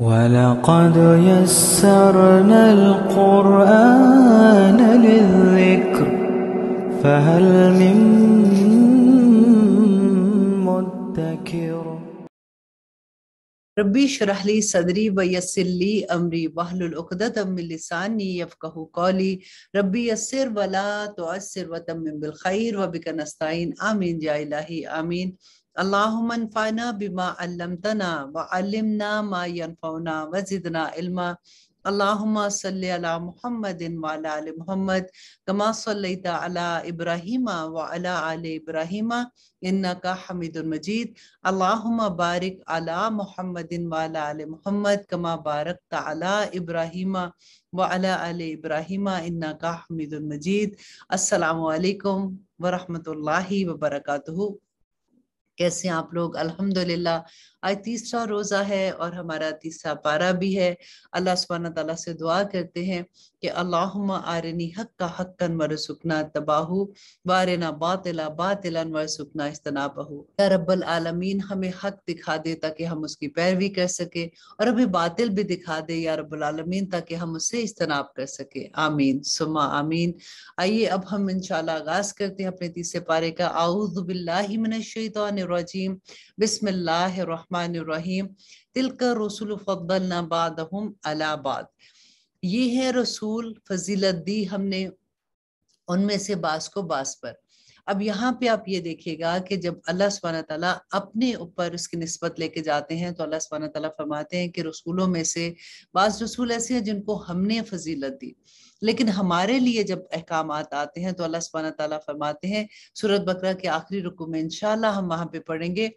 ولقد يسرنا القرآن للذكر فهل من مدكر ربي اشرح لي صدري ويسر لي امري واحلل العقدة من لساني يفقه قولي ربي يسر ولا تعسر وتمم بالخير وبك نستعين امين يا الهي امين اللهم انفعنا بما علمتنا وعلمنا ما ينفعنا وزدنا علما اللهم صل على محمد وعلى ال محمد كما صليت على ابراهيم وعلى ال ابراهيم انك حميد مجيد اللهم بارك على محمد وعلى ال محمد كما باركت على ابراهيم وعلى ال ابراهيم انك حميد مجيد السلام عليكم ورحمه الله وبركاته कैसे आप लोग अल्हम्दुलिल्लाह आज तीसरा रोज़ा है और हमारा तीसरा पारा भी है अल्लाह सुबहाना तला से दुआ करते हैं कि अल्लाह आरनी हक का हक कन वर सुकना तबाहू वारना बातिला बातिलन वर सुकना इस्तनाबहू या रब्बल आलमीन हमें हक दिखा दे ताकि हम उसकी पैरवी कर सके और हमें बातिल भी दिखा दे या रब्बल आलमीन ताकि हम उससे इस्तनाब कर सके आमीन सुमा आमीन आइए अब हम इंशाल्लाह आगाज करते हैं अपने तीसरे पारे का आउज़ बिल्लाहि मिनश शैतानिर रजीम बिस्मिल्लाह रहीम तिल का रसूल फ़लना अलाबाद ये है रसूल फजीलत दी हमने उनमें से बास को बास पर अब यहाँ पे आप ये देखिएगा कि जब अल्लाह सुबहाना तला अपने ऊपर उसकी नस्बत लेके जाते हैं तो अल्लाह सुबहाना तला फरमाते हैं कि रसूलों में से बास रसूल ऐसे हैं जिनको हमने फजीलत दी लेकिन हमारे लिए जब अहकाम आते हैं तो अल्लाह सुबहाना तला फरमाते हैं सूरत बकरा के आखिरी रुको में इनशाला हम वहां पे पढ़ेंगे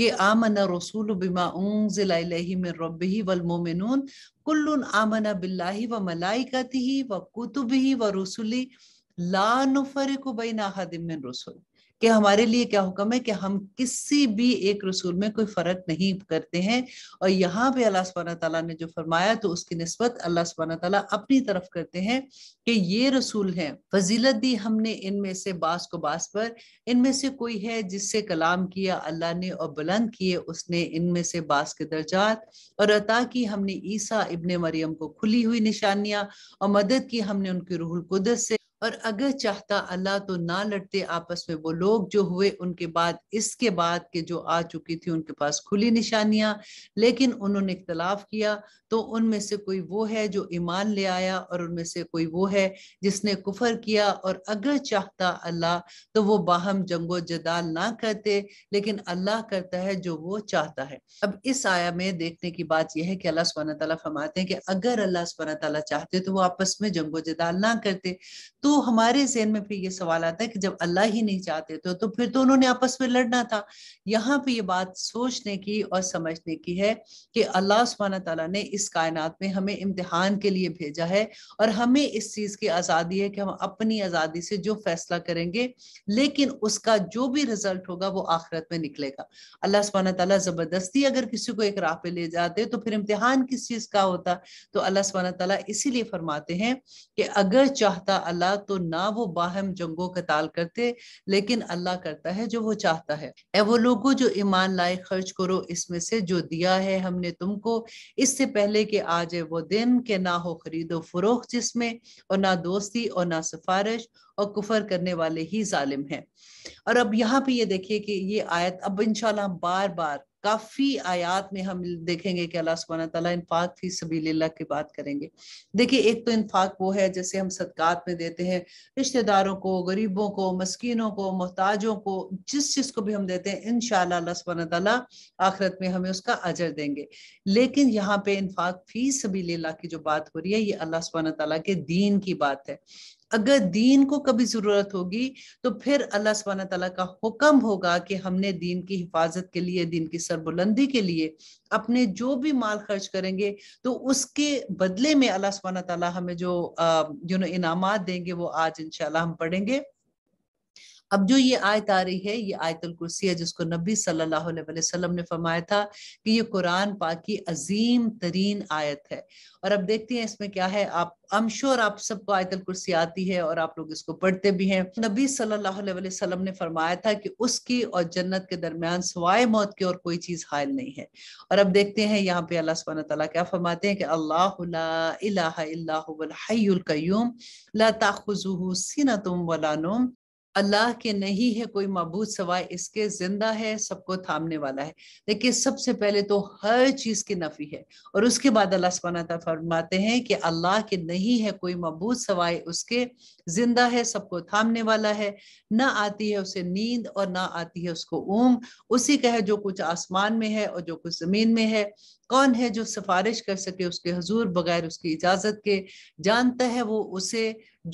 कि आमना रसूल बिमा ऊंग रब ही वलमोमिन कुल्लुन आमना बिल्लाही व मलाइकती व कुतुब ही व रसुली ला नुफर को बिन रसुल कि हमारे लिए क्या हुक्म है कि हम किसी भी एक रसूल में कोई फर्क नहीं करते हैं और यहाँ पे अल्लाह सुबहाना तला ने जो फरमाया तो उसकी नस्बत अल्लाह सुबहाना तला अपनी तरफ करते हैं कि ये रसूल है फजीलत दी हमने इनमें से बास को बास पर इनमें से कोई है जिससे कलाम किया अल्लाह ने और बुलंद किए उसने इनमें से बास के दर्जात और अता की हमने ईसा इबन मरियम को खुली हुई निशानियां और मदद की हमने उनकी रूहुल कुदस से और अगर चाहता अल्लाह तो ना लड़ते आपस में वो लोग जो हुए उनके बाद इसके बाद के जो आ चुकी थी उनके पास खुली निशानियां लेकिन उन्होंने इख्तलाफ किया तो उनमें से कोई वो है जो ईमान ले आया और उनमें से कोई वो है जिसने कुफर किया और अगर चाहता अल्लाह तो वो बाहम जंगो जदाल ना करते लेकिन अल्लाह करता है जो वो चाहता है अब इस आया में देखने की बात यह है कि अल्लाह सुबहाना तला फरमाते हैं कि अगर अल्लाह सुबहाना तला चाहते तो वो आपस में जंगो जदाल ना करते तो हमारे जहन में फिर ये सवाल आता है कि जब अल्लाह ही नहीं चाहते तो तो फिर तो उन्होंने आपस में लड़ना था यहाँ पे ये बात सोचने की और समझने की है कि अल्लाह सुबहाना तला ने इस कायनात में हमें इम्तिहान के लिए भेजा है और हमें इस चीज़ की आज़ादी है कि हम अपनी आज़ादी से जो फैसला करेंगे लेकिन उसका जो भी रिजल्ट होगा वो आखिरत में निकलेगा अल्लाह सुबहाना तला ज़बरदस्ती अगर किसी को एक राह पे ले जाते तो फिर इम्तिहान किस चीज़ का होता तो अल्लाह सुबहाना तला इसीलिए फरमाते हैं कि अगर चाहता अल्लाह तो ना वो बाहम जंगो कताल करते लेकिन अल्लाह करता है जो वो चाहता है ए वो लोगो जो ईमान लाए खर्च करो इसमें से जो दिया है हमने तुमको इससे पहले के आज है वो दिन के ना हो खरीदो फरोख जिसमें और ना दोस्ती और ना सिफारिश और कुफर करने वाले ही जालिम है और अब यहाँ पे ये देखिए कि ये आयत अब इंशाल्लाह बार बार काफी आयात में हम देखेंगे कि अल्लाह सुबहाना तला इनफाक फी सभी की बात करेंगे देखिए एक तो इनफाक वो है जैसे हम सदकात में देते हैं रिश्तेदारों को गरीबों को मस्किनों को मोहताजों को जिस चीज को भी हम देते हैं इन अल्लाह सुबहाना तला आखरत में हमें उसका अजर देंगे लेकिन यहाँ पे इनफाक फी सभी की जो बात हो रही है ये अल्लाह सुबहाना तला के दीन की बात है अगर दीन को कभी जरूरत होगी तो फिर अल्लाह सुबहाना तला का हुक्म होगा कि हमने दीन की हिफाजत के लिए दीन की सरबुलंदी के लिए अपने जो भी माल खर्च करेंगे तो उसके बदले में अल्लाह सुबहाना तला हमें जो यू नो इनाम देंगे वो आज इनशाला हम पढ़ेंगे अब जो ये आयत आ रही है ये आयतुल कुर्सी है जिसको नबी सल्लल्लाहु अलैहि वसल्लम ने फरमाया था कि ये कुरान पाक की अजीम तरीन आयत है और अब देखते हैं इसमें क्या है आप अम आप सबको आयतल कुर्सी आती है और आप लोग इसको पढ़ते भी हैं नबी सल्लल्लाहु अलैहि वसल्लम ने फरमाया था कि उसकी और जन्नत के दरमियान सवाए मौत की और कोई चीज हायल नहीं है और अब देखते हैं यहाँ पे अल्लाह सुबहान तला क्या फरमाते हैं कि अल्लाह ला ताखुजुहु सिनतुम वला अल्लाह के नहीं है कोई मबूद सवाए इसके जिंदा है सबको थामने वाला है देखिए सबसे पहले तो हर चीज की नफी है और उसके बाद अल्लाह सुबहाना फरमाते हैं कि अल्लाह के नहीं है कोई मबूद सवाए उसके जिंदा है सबको थामने वाला है ना आती है उसे नींद और ना आती है उसको ऊम उसी का है जो कुछ आसमान में है और जो कुछ जमीन में है कौन है जो सिफारिश कर सके उसके हजूर बगैर उसकी इजाजत के जानता है वो उसे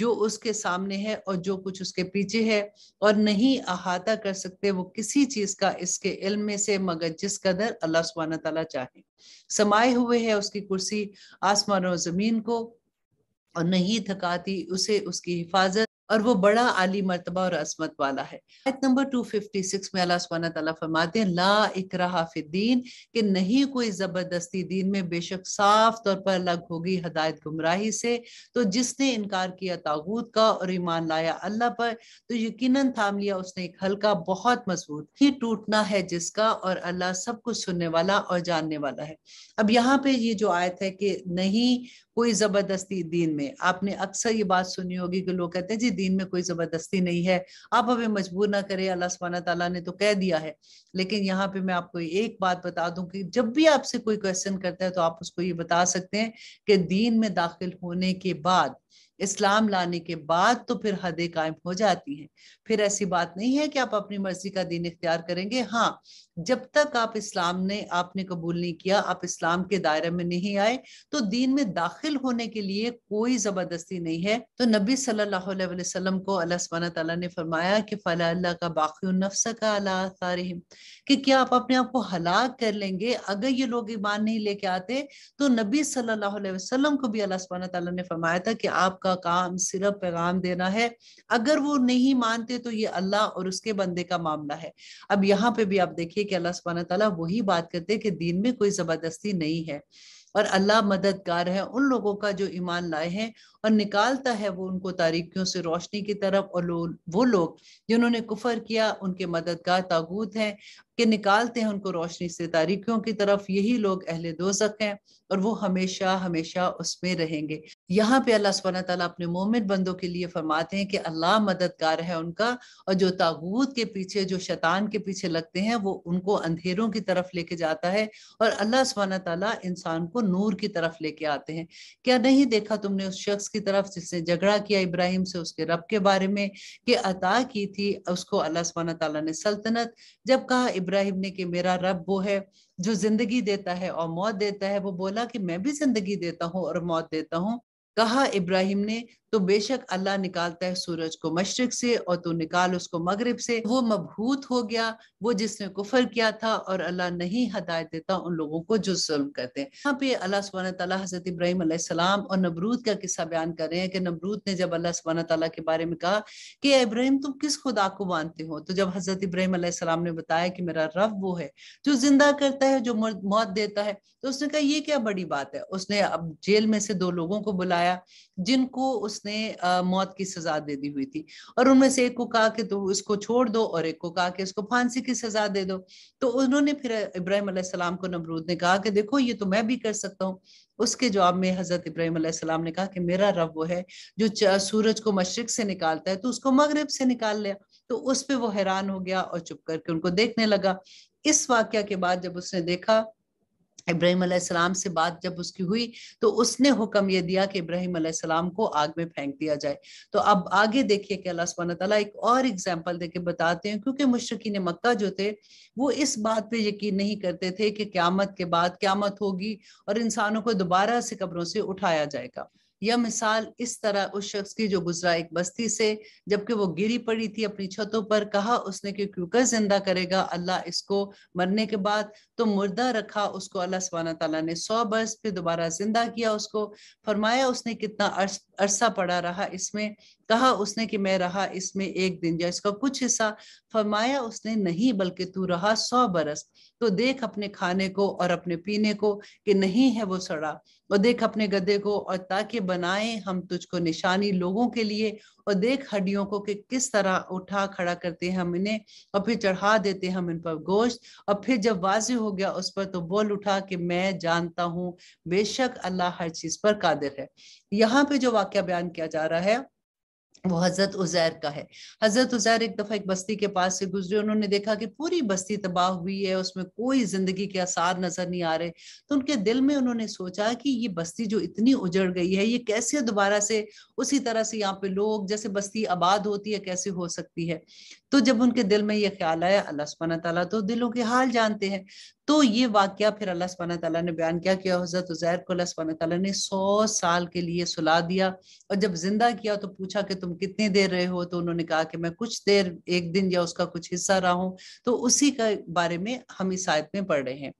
जो उसके सामने है और जो कुछ उसके पीछे है और नहीं अहाता कर सकते वो किसी चीज का इसके इल्म में से मगर जिस कदर अल्लाह सुबहाना तला चाहे समाये हुए है उसकी कुर्सी आसमान और जमीन को और नहीं थकाती उसे उसकी हिफाजत और वो बड़ा आली मरतबा और असमत वाला है आयत नंबर 256 में अल्लाह तआला फरमाते हैं ला इकराहा दीन कि नहीं कोई जबरदस्ती दीन में बेशक साफ तौर पर अलग होगी हदायत गुमराही से तो जिसने इनकार किया तागूत का और ईमान लाया अल्लाह पर तो यकीनन थाम लिया उसने एक हल्का बहुत मजबूत ही टूटना है जिसका और अल्लाह सब कुछ सुनने वाला और जानने वाला है अब यहाँ पे ये जो आयत है कि नहीं कोई जबरदस्ती दीन में आपने अक्सर ये बात सुनी होगी कि लोग कहते हैं जी दीन में कोई जबरदस्ती नहीं है आप हमें मजबूर ना करें अल्लाह सुबहाना तला ने तो कह दिया है लेकिन यहाँ पे मैं आपको एक बात बता दूं कि जब भी आपसे कोई क्वेश्चन करता है तो आप उसको ये बता सकते हैं कि दीन में दाखिल होने के बाद इस्लाम लाने के बाद तो फिर हदें कायम हो जाती हैं फिर ऐसी बात नहीं है कि आप अपनी मर्जी का दीन इख्तियार करेंगे हाँ जब तक आप इस्लाम ने आपने कबूल नहीं किया आप इस्लाम के दायरे में नहीं आए तो दीन में दाखिल होने के लिए कोई जबरदस्ती नहीं है तो नबी सल्लल्लाहु अलैहि वसल्लम को अल्लाह सुबहाना तआला ने फरमाया कि फला अल्लाह का बाकी नफ्स का अला कि क्या आप अपने आप को हलाक कर लेंगे अगर ये लोग ईमान नहीं लेके आते तो नबी सल्लल्लाहु अलैहि वसल्लम को भी अल्लाह सुबहाना तआला ने फरमाया था कि आपका काम सिर्फ पैगाम देना है अगर वो नहीं मानते तो ये अल्लाह और उसके बंदे का मामला है अब यहाँ पे भी आप देखिए कि अल्लाह सुबहाना तआला वही बात करते कि दीन में कोई जबरदस्ती नहीं है और अल्लाह मददगार है उन लोगों का जो ईमान लाए हैं और निकालता है वो उनको तारीखियों से रोशनी की तरफ और लो, वो लोग जिन्होंने कुफर किया उनके मददगार तागूत हैं कि निकालते हैं उनको रोशनी से तारीखियों की तरफ यही लोग अहले दोजक हैं और वो हमेशा हमेशा उसमें रहेंगे यहाँ पे अल्लाह सब तला अपने मोमिन बंदों के लिए फरमाते हैं कि अल्लाह मददगार है उनका और जो तागूत के पीछे जो शैतान के पीछे लगते हैं वो उनको अंधेरों की तरफ लेके जाता है और अल्लाह सुबहाना तला इंसान को नूर की तरफ लेके आते हैं क्या नहीं देखा तुमने उस शख्स की तरफ जिसने झगड़ा किया इब्राहिम से उसके रब के बारे में कि अता की थी उसको अल्लाह सुबहाना तला ने सल्तनत जब कहा इब्राहिम ने कि मेरा रब वो है जो जिंदगी देता है और मौत देता है वो बोला कि मैं भी जिंदगी देता हूँ और मौत देता हूँ कहा इब्राहिम ने तो बेशक अल्लाह निकालता है सूरज को मशरक से और तू निकाल उसको मगरब से वो मबहूत हो गया वो जिसने कुफर किया था और अल्लाह नहीं हदायत देता उन लोगों को जो जुल्म करते हैं यहाँ पे अल्लाह सब तला हजरत इब्राहिम और नबरूद का किस्सा बयान कर रहे हैं कि नबरूद ने जब अल्लाह सुबहाना तला के बारे में कहा कि इब्राहिम तुम किस खुदा को मानते हो तो जब हजरत इब्राहिम सलाम ने बताया कि मेरा रब वो है जो जिंदा करता है जो मौत देता है तो उसने कहा ये क्या बड़ी बात है उसने अब जेल में से दो लोगों को बुलाया जिनको उस उसने मौत की सजा दे दी हुई थी और उनमें से एक को कहा कि तुम इसको छोड़ दो और एक को कहा कि इसको फांसी की सजा दे दो तो उन्होंने फिर इब्राहिम सलाम को नमरूद ने कहा कि देखो ये तो मैं भी कर सकता हूँ उसके जवाब में हजरत इब्राहिम सलाम ने कहा कि मेरा रब वो है जो सूरज को मशरक से निकालता है तो उसको मगरब से निकाल लिया तो उस पर वो हैरान हो गया और चुप करके उनको देखने लगा इस वाक्य के बाद जब उसने देखा इब्राहिम सलाम से बात जब उसकी हुई तो उसने हुक्म ये दिया कि इब्राहिम सलाम को आग में फेंक दिया जाए तो अब आगे देखिए कि अल्लाह सुबहाना तला एक और एग्जाम्पल देके बताते हैं क्योंकि मुशरकिन मक्का जो थे वो इस बात पे यकीन नहीं करते थे कि क्यामत के बाद क्यामत होगी और इंसानों को दोबारा से कब्रों से उठाया जाएगा यह मिसाल इस तरह उस शख्स की जो गुजरा एक बस्ती से जबकि वो गिरी पड़ी थी अपनी छतों पर कहा उसने कि क्यों कर जिंदा करेगा अल्लाह इसको मरने के बाद तो मुर्दा रखा उसको अल्लाह सुबहाना तला ने सौ बरस फिर दोबारा जिंदा किया उसको फरमाया उसने कितना अर्स, अरसा पड़ा रहा इसमें कहा उसने कि मैं रहा इसमें एक दिन या इसका कुछ हिस्सा फरमाया उसने नहीं बल्कि तू रहा सौ बरस तो देख अपने खाने को और अपने पीने को कि नहीं है वो सड़ा और देख अपने गधे को और ताकि बनाए हम तुझको निशानी लोगों के लिए और देख हड्डियों को कि किस तरह उठा खड़ा करते हैं हम इन्हें और फिर चढ़ा देते हैं हम इन पर गोश्त और फिर जब वाजी हो गया उस पर तो बोल उठा कि मैं जानता हूँ बेशक अल्लाह हर चीज पर कादिर है यहाँ पे जो वाक्य बयान किया जा रहा है वो हजरत उजैर का है हजरत उजैर एक दफा एक बस्ती के पास से गुजरे उन्होंने देखा कि पूरी बस्ती तबाह हुई है उसमें कोई जिंदगी के आसार नजर नहीं आ रहे तो उनके दिल में उन्होंने सोचा कि ये बस्ती जो इतनी उजड़ गई है ये कैसे दोबारा से उसी तरह से यहाँ पे लोग जैसे बस्ती आबाद होती है कैसे हो सकती है तो जब उनके दिल में ये ख्याल आया अल्लाह सुबहाना तला तो दिलों के हाल जानते हैं तो ये वाक्य फिर अल्लाह सुबहाना तला ने बयान क्या कि हजरत उजैर को अल्लाह सुबहाना तला ने सौ साल के लिए सुला दिया और जब जिंदा किया तो पूछा कि तुम कितनी देर रहे हो तो उन्होंने कहा कि मैं कुछ देर एक दिन या उसका कुछ हिस्सा रहा हूं तो उसी के बारे में हम इस आयत में पढ़ रहे हैं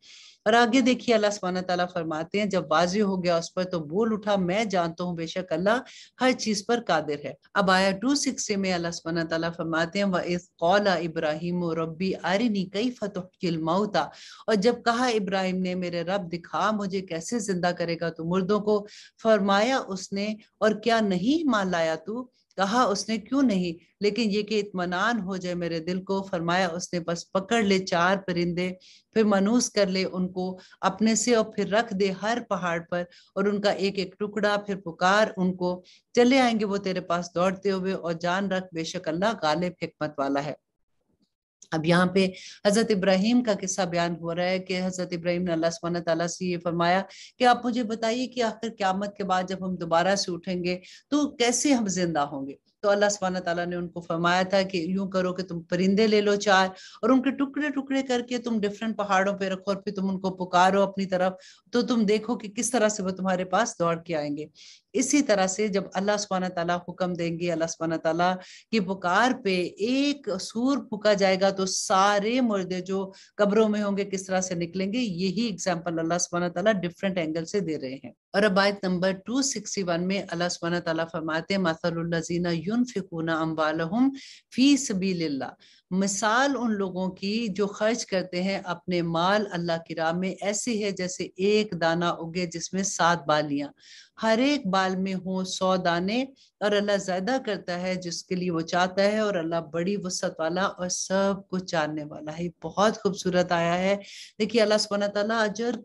और आगे देखिए अल्लाह सुबहान तला फरमाते हैं जब वाजी हो गया उस पर तो बोल उठा मैं जानता हूँ बेशक अल्लाह हर चीज पर कादिर है अब आया टू सिक्स में अल्लाह सुबहान तला फरमाते हैं वह इस कौला इब्राहिम रबी आरिनी कई फतुहकिल मऊता और जब कहा इब्राहिम ने मेरे रब दिखा मुझे कैसे जिंदा करेगा तो मुर्दों को फरमाया उसने और क्या नहीं मान लाया तू कहा उसने क्यों नहीं लेकिन ये कि इतमान हो जाए मेरे दिल को फरमाया उसने बस पकड़ ले चार परिंदे फिर मनूस कर ले उनको अपने से और फिर रख दे हर पहाड़ पर और उनका एक एक टुकड़ा फिर पुकार उनको चले आएंगे वो तेरे पास दौड़ते हुए और जान रख बेशक अल्लाह गालिब हिकमत वाला है अब यहाँ पे हज़रत इब्राहिम का किस्सा बयान हो रहा है कि हज़रत इब्राहिम ने अल्लाह सुबहाना तला से ये फरमाया कि आप मुझे बताइए कि आखिर क्यामत के बाद जब हम दोबारा से उठेंगे तो कैसे हम जिंदा होंगे तो अल्लाह सुबहान तला ने उनको फरमाया था कि यूं करो कि तुम परिंदे ले लो चार और उनके टुकड़े टुकड़े करके तुम डिफरेंट पहाड़ों पर रखो और फिर तुम उनको पुकारो अपनी तरफ तो तुम देखो कि किस तरह से वो तुम्हारे पास दौड़ के आएंगे इसी तरह से जब अल्लाह सुबहाना तला हुक्म देंगे अल्लाह सुबहाना तला की पुकार पे एक सूर फूका जाएगा तो सारे मुर्दे जो कब्रों में होंगे किस तरह से निकलेंगे यही एग्जाम्पल अल्लाह सुबहाना तला डिफरेंट एंगल से दे रहे हैं और अब आयत नंबर 261 में अल्लाह सुबहाना तला फरमाते मसलजीना यूनफिकूना अम्बालहुम फी सबीलिल्लाह मिसाल उन लोगों की जो खर्च करते हैं अपने माल अल्लाह की राह में ऐसे है जैसे एक दाना उगे जिसमें सात बालियां हर एक बाल में हो सौ दाने और अल्लाह ज्यादा करता है जिसके लिए वो चाहता है और अल्लाह बड़ी वसत वाला और सब कुछ जानने वाला है बहुत खूबसूरत आया है देखिए अल्लाह सुबह तला अजर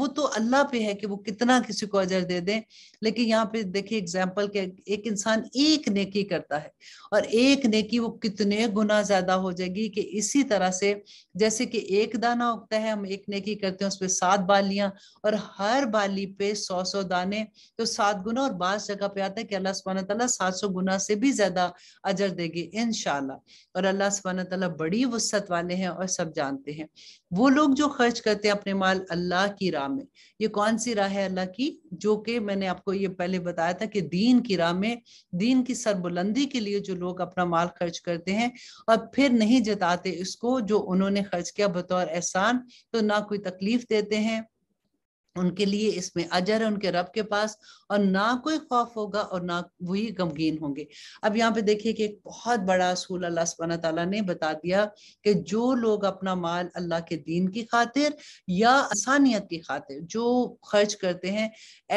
वो तो अल्लाह पे है कि वो कितना किसी को अजर दे दें लेकिन यहाँ पे देखिए एग्जाम्पल के एक इंसान एक नेकी करता है और एक नेकी वो कितने गुना ज्यादा हो जाएगी कि इसी तरह से जैसे कि एक दाना उगता है हम एक नेकी करते हैं उस पर सात बालियां और हर बाली पे सौ सौ दाने तो सात गुना और बास जगह पे आता है कि अल्लाह सुबह ताला सात सौ गुना से भी ज्यादा अजर देगी इन और अल्लाह सुबहान तला बड़ी वसत वाले हैं और सब जानते हैं वो लोग जो खर्च करते हैं अपने माल अल्लाह की राह में ये कौन सी राह है अल्लाह की जो कि मैंने आपको ये पहले बताया था कि दीन की राह में दीन की सरबुलंदी के लिए जो लोग अपना माल खर्च करते हैं और फिर नहीं जताते इसको जो उन्होंने खर्च किया बतौर एहसान तो ना कोई तकलीफ देते हैं उनके लिए इसमें अजर है उनके रब के पास और ना कोई खौफ होगा और ना वही गमगीन होंगे अब यहाँ पे देखिए कि एक बहुत बड़ा असूल अल्लाह सुबहाना तला ने बता दिया कि जो लोग अपना माल अल्लाह के दीन की खातिर या आसानियत की खातिर जो खर्च करते हैं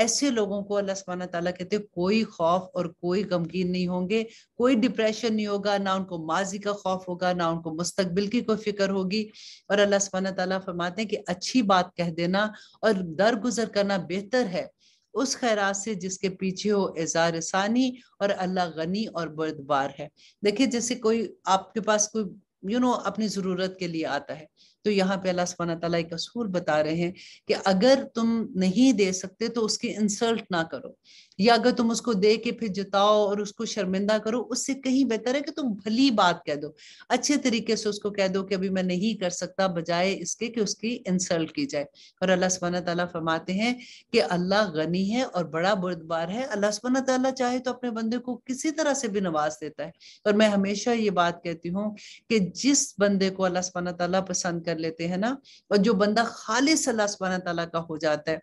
ऐसे लोगों को अल्लाह सुबहाना तला कहते कोई खौफ और कोई गमगीन नहीं होंगे कोई डिप्रेशन नहीं होगा ना उनको माजी का खौफ होगा ना उनको मुस्तबिल की कोई फिक्र होगी और अल्लाह सुबहाना तला फरमाते हैं कि अच्छी बात कह देना और दरगुजर करना बेहतर है उस खैरात से जिसके पीछे हो एजार सानी और अल्लाह गनी और बर्दबार है देखिए जैसे कोई आपके पास कोई यू you नो know, अपनी ज़रूरत के लिए आता है तो यहाँ पे अल्लाह सुबहाना तला एक असूल बता रहे हैं कि अगर तुम नहीं दे सकते तो उसकी इंसल्ट ना करो या अगर तुम उसको दे के फिर जताओ और उसको शर्मिंदा करो उससे कहीं बेहतर है कि तुम भली बात कह दो अच्छे तरीके से उसको कह दो कि अभी मैं नहीं कर सकता बजाय इसके कि उसकी इंसल्ट की जाए और अल्लाह सुबहाना तला फरमाते हैं कि अल्लाह गनी है और बड़ा बुरदबार है अल्लाह सुबहाना तला चाहे तो अपने बंदे को किसी तरह से भी नवाज देता है और मैं हमेशा ये बात कहती हूँ कि जिस बंदे को अल्लाह सुबहाना तला पसंद कर लेते हैं ना और जो बंदा खालिश अल्लाह सुबहाना तला का हो जाता है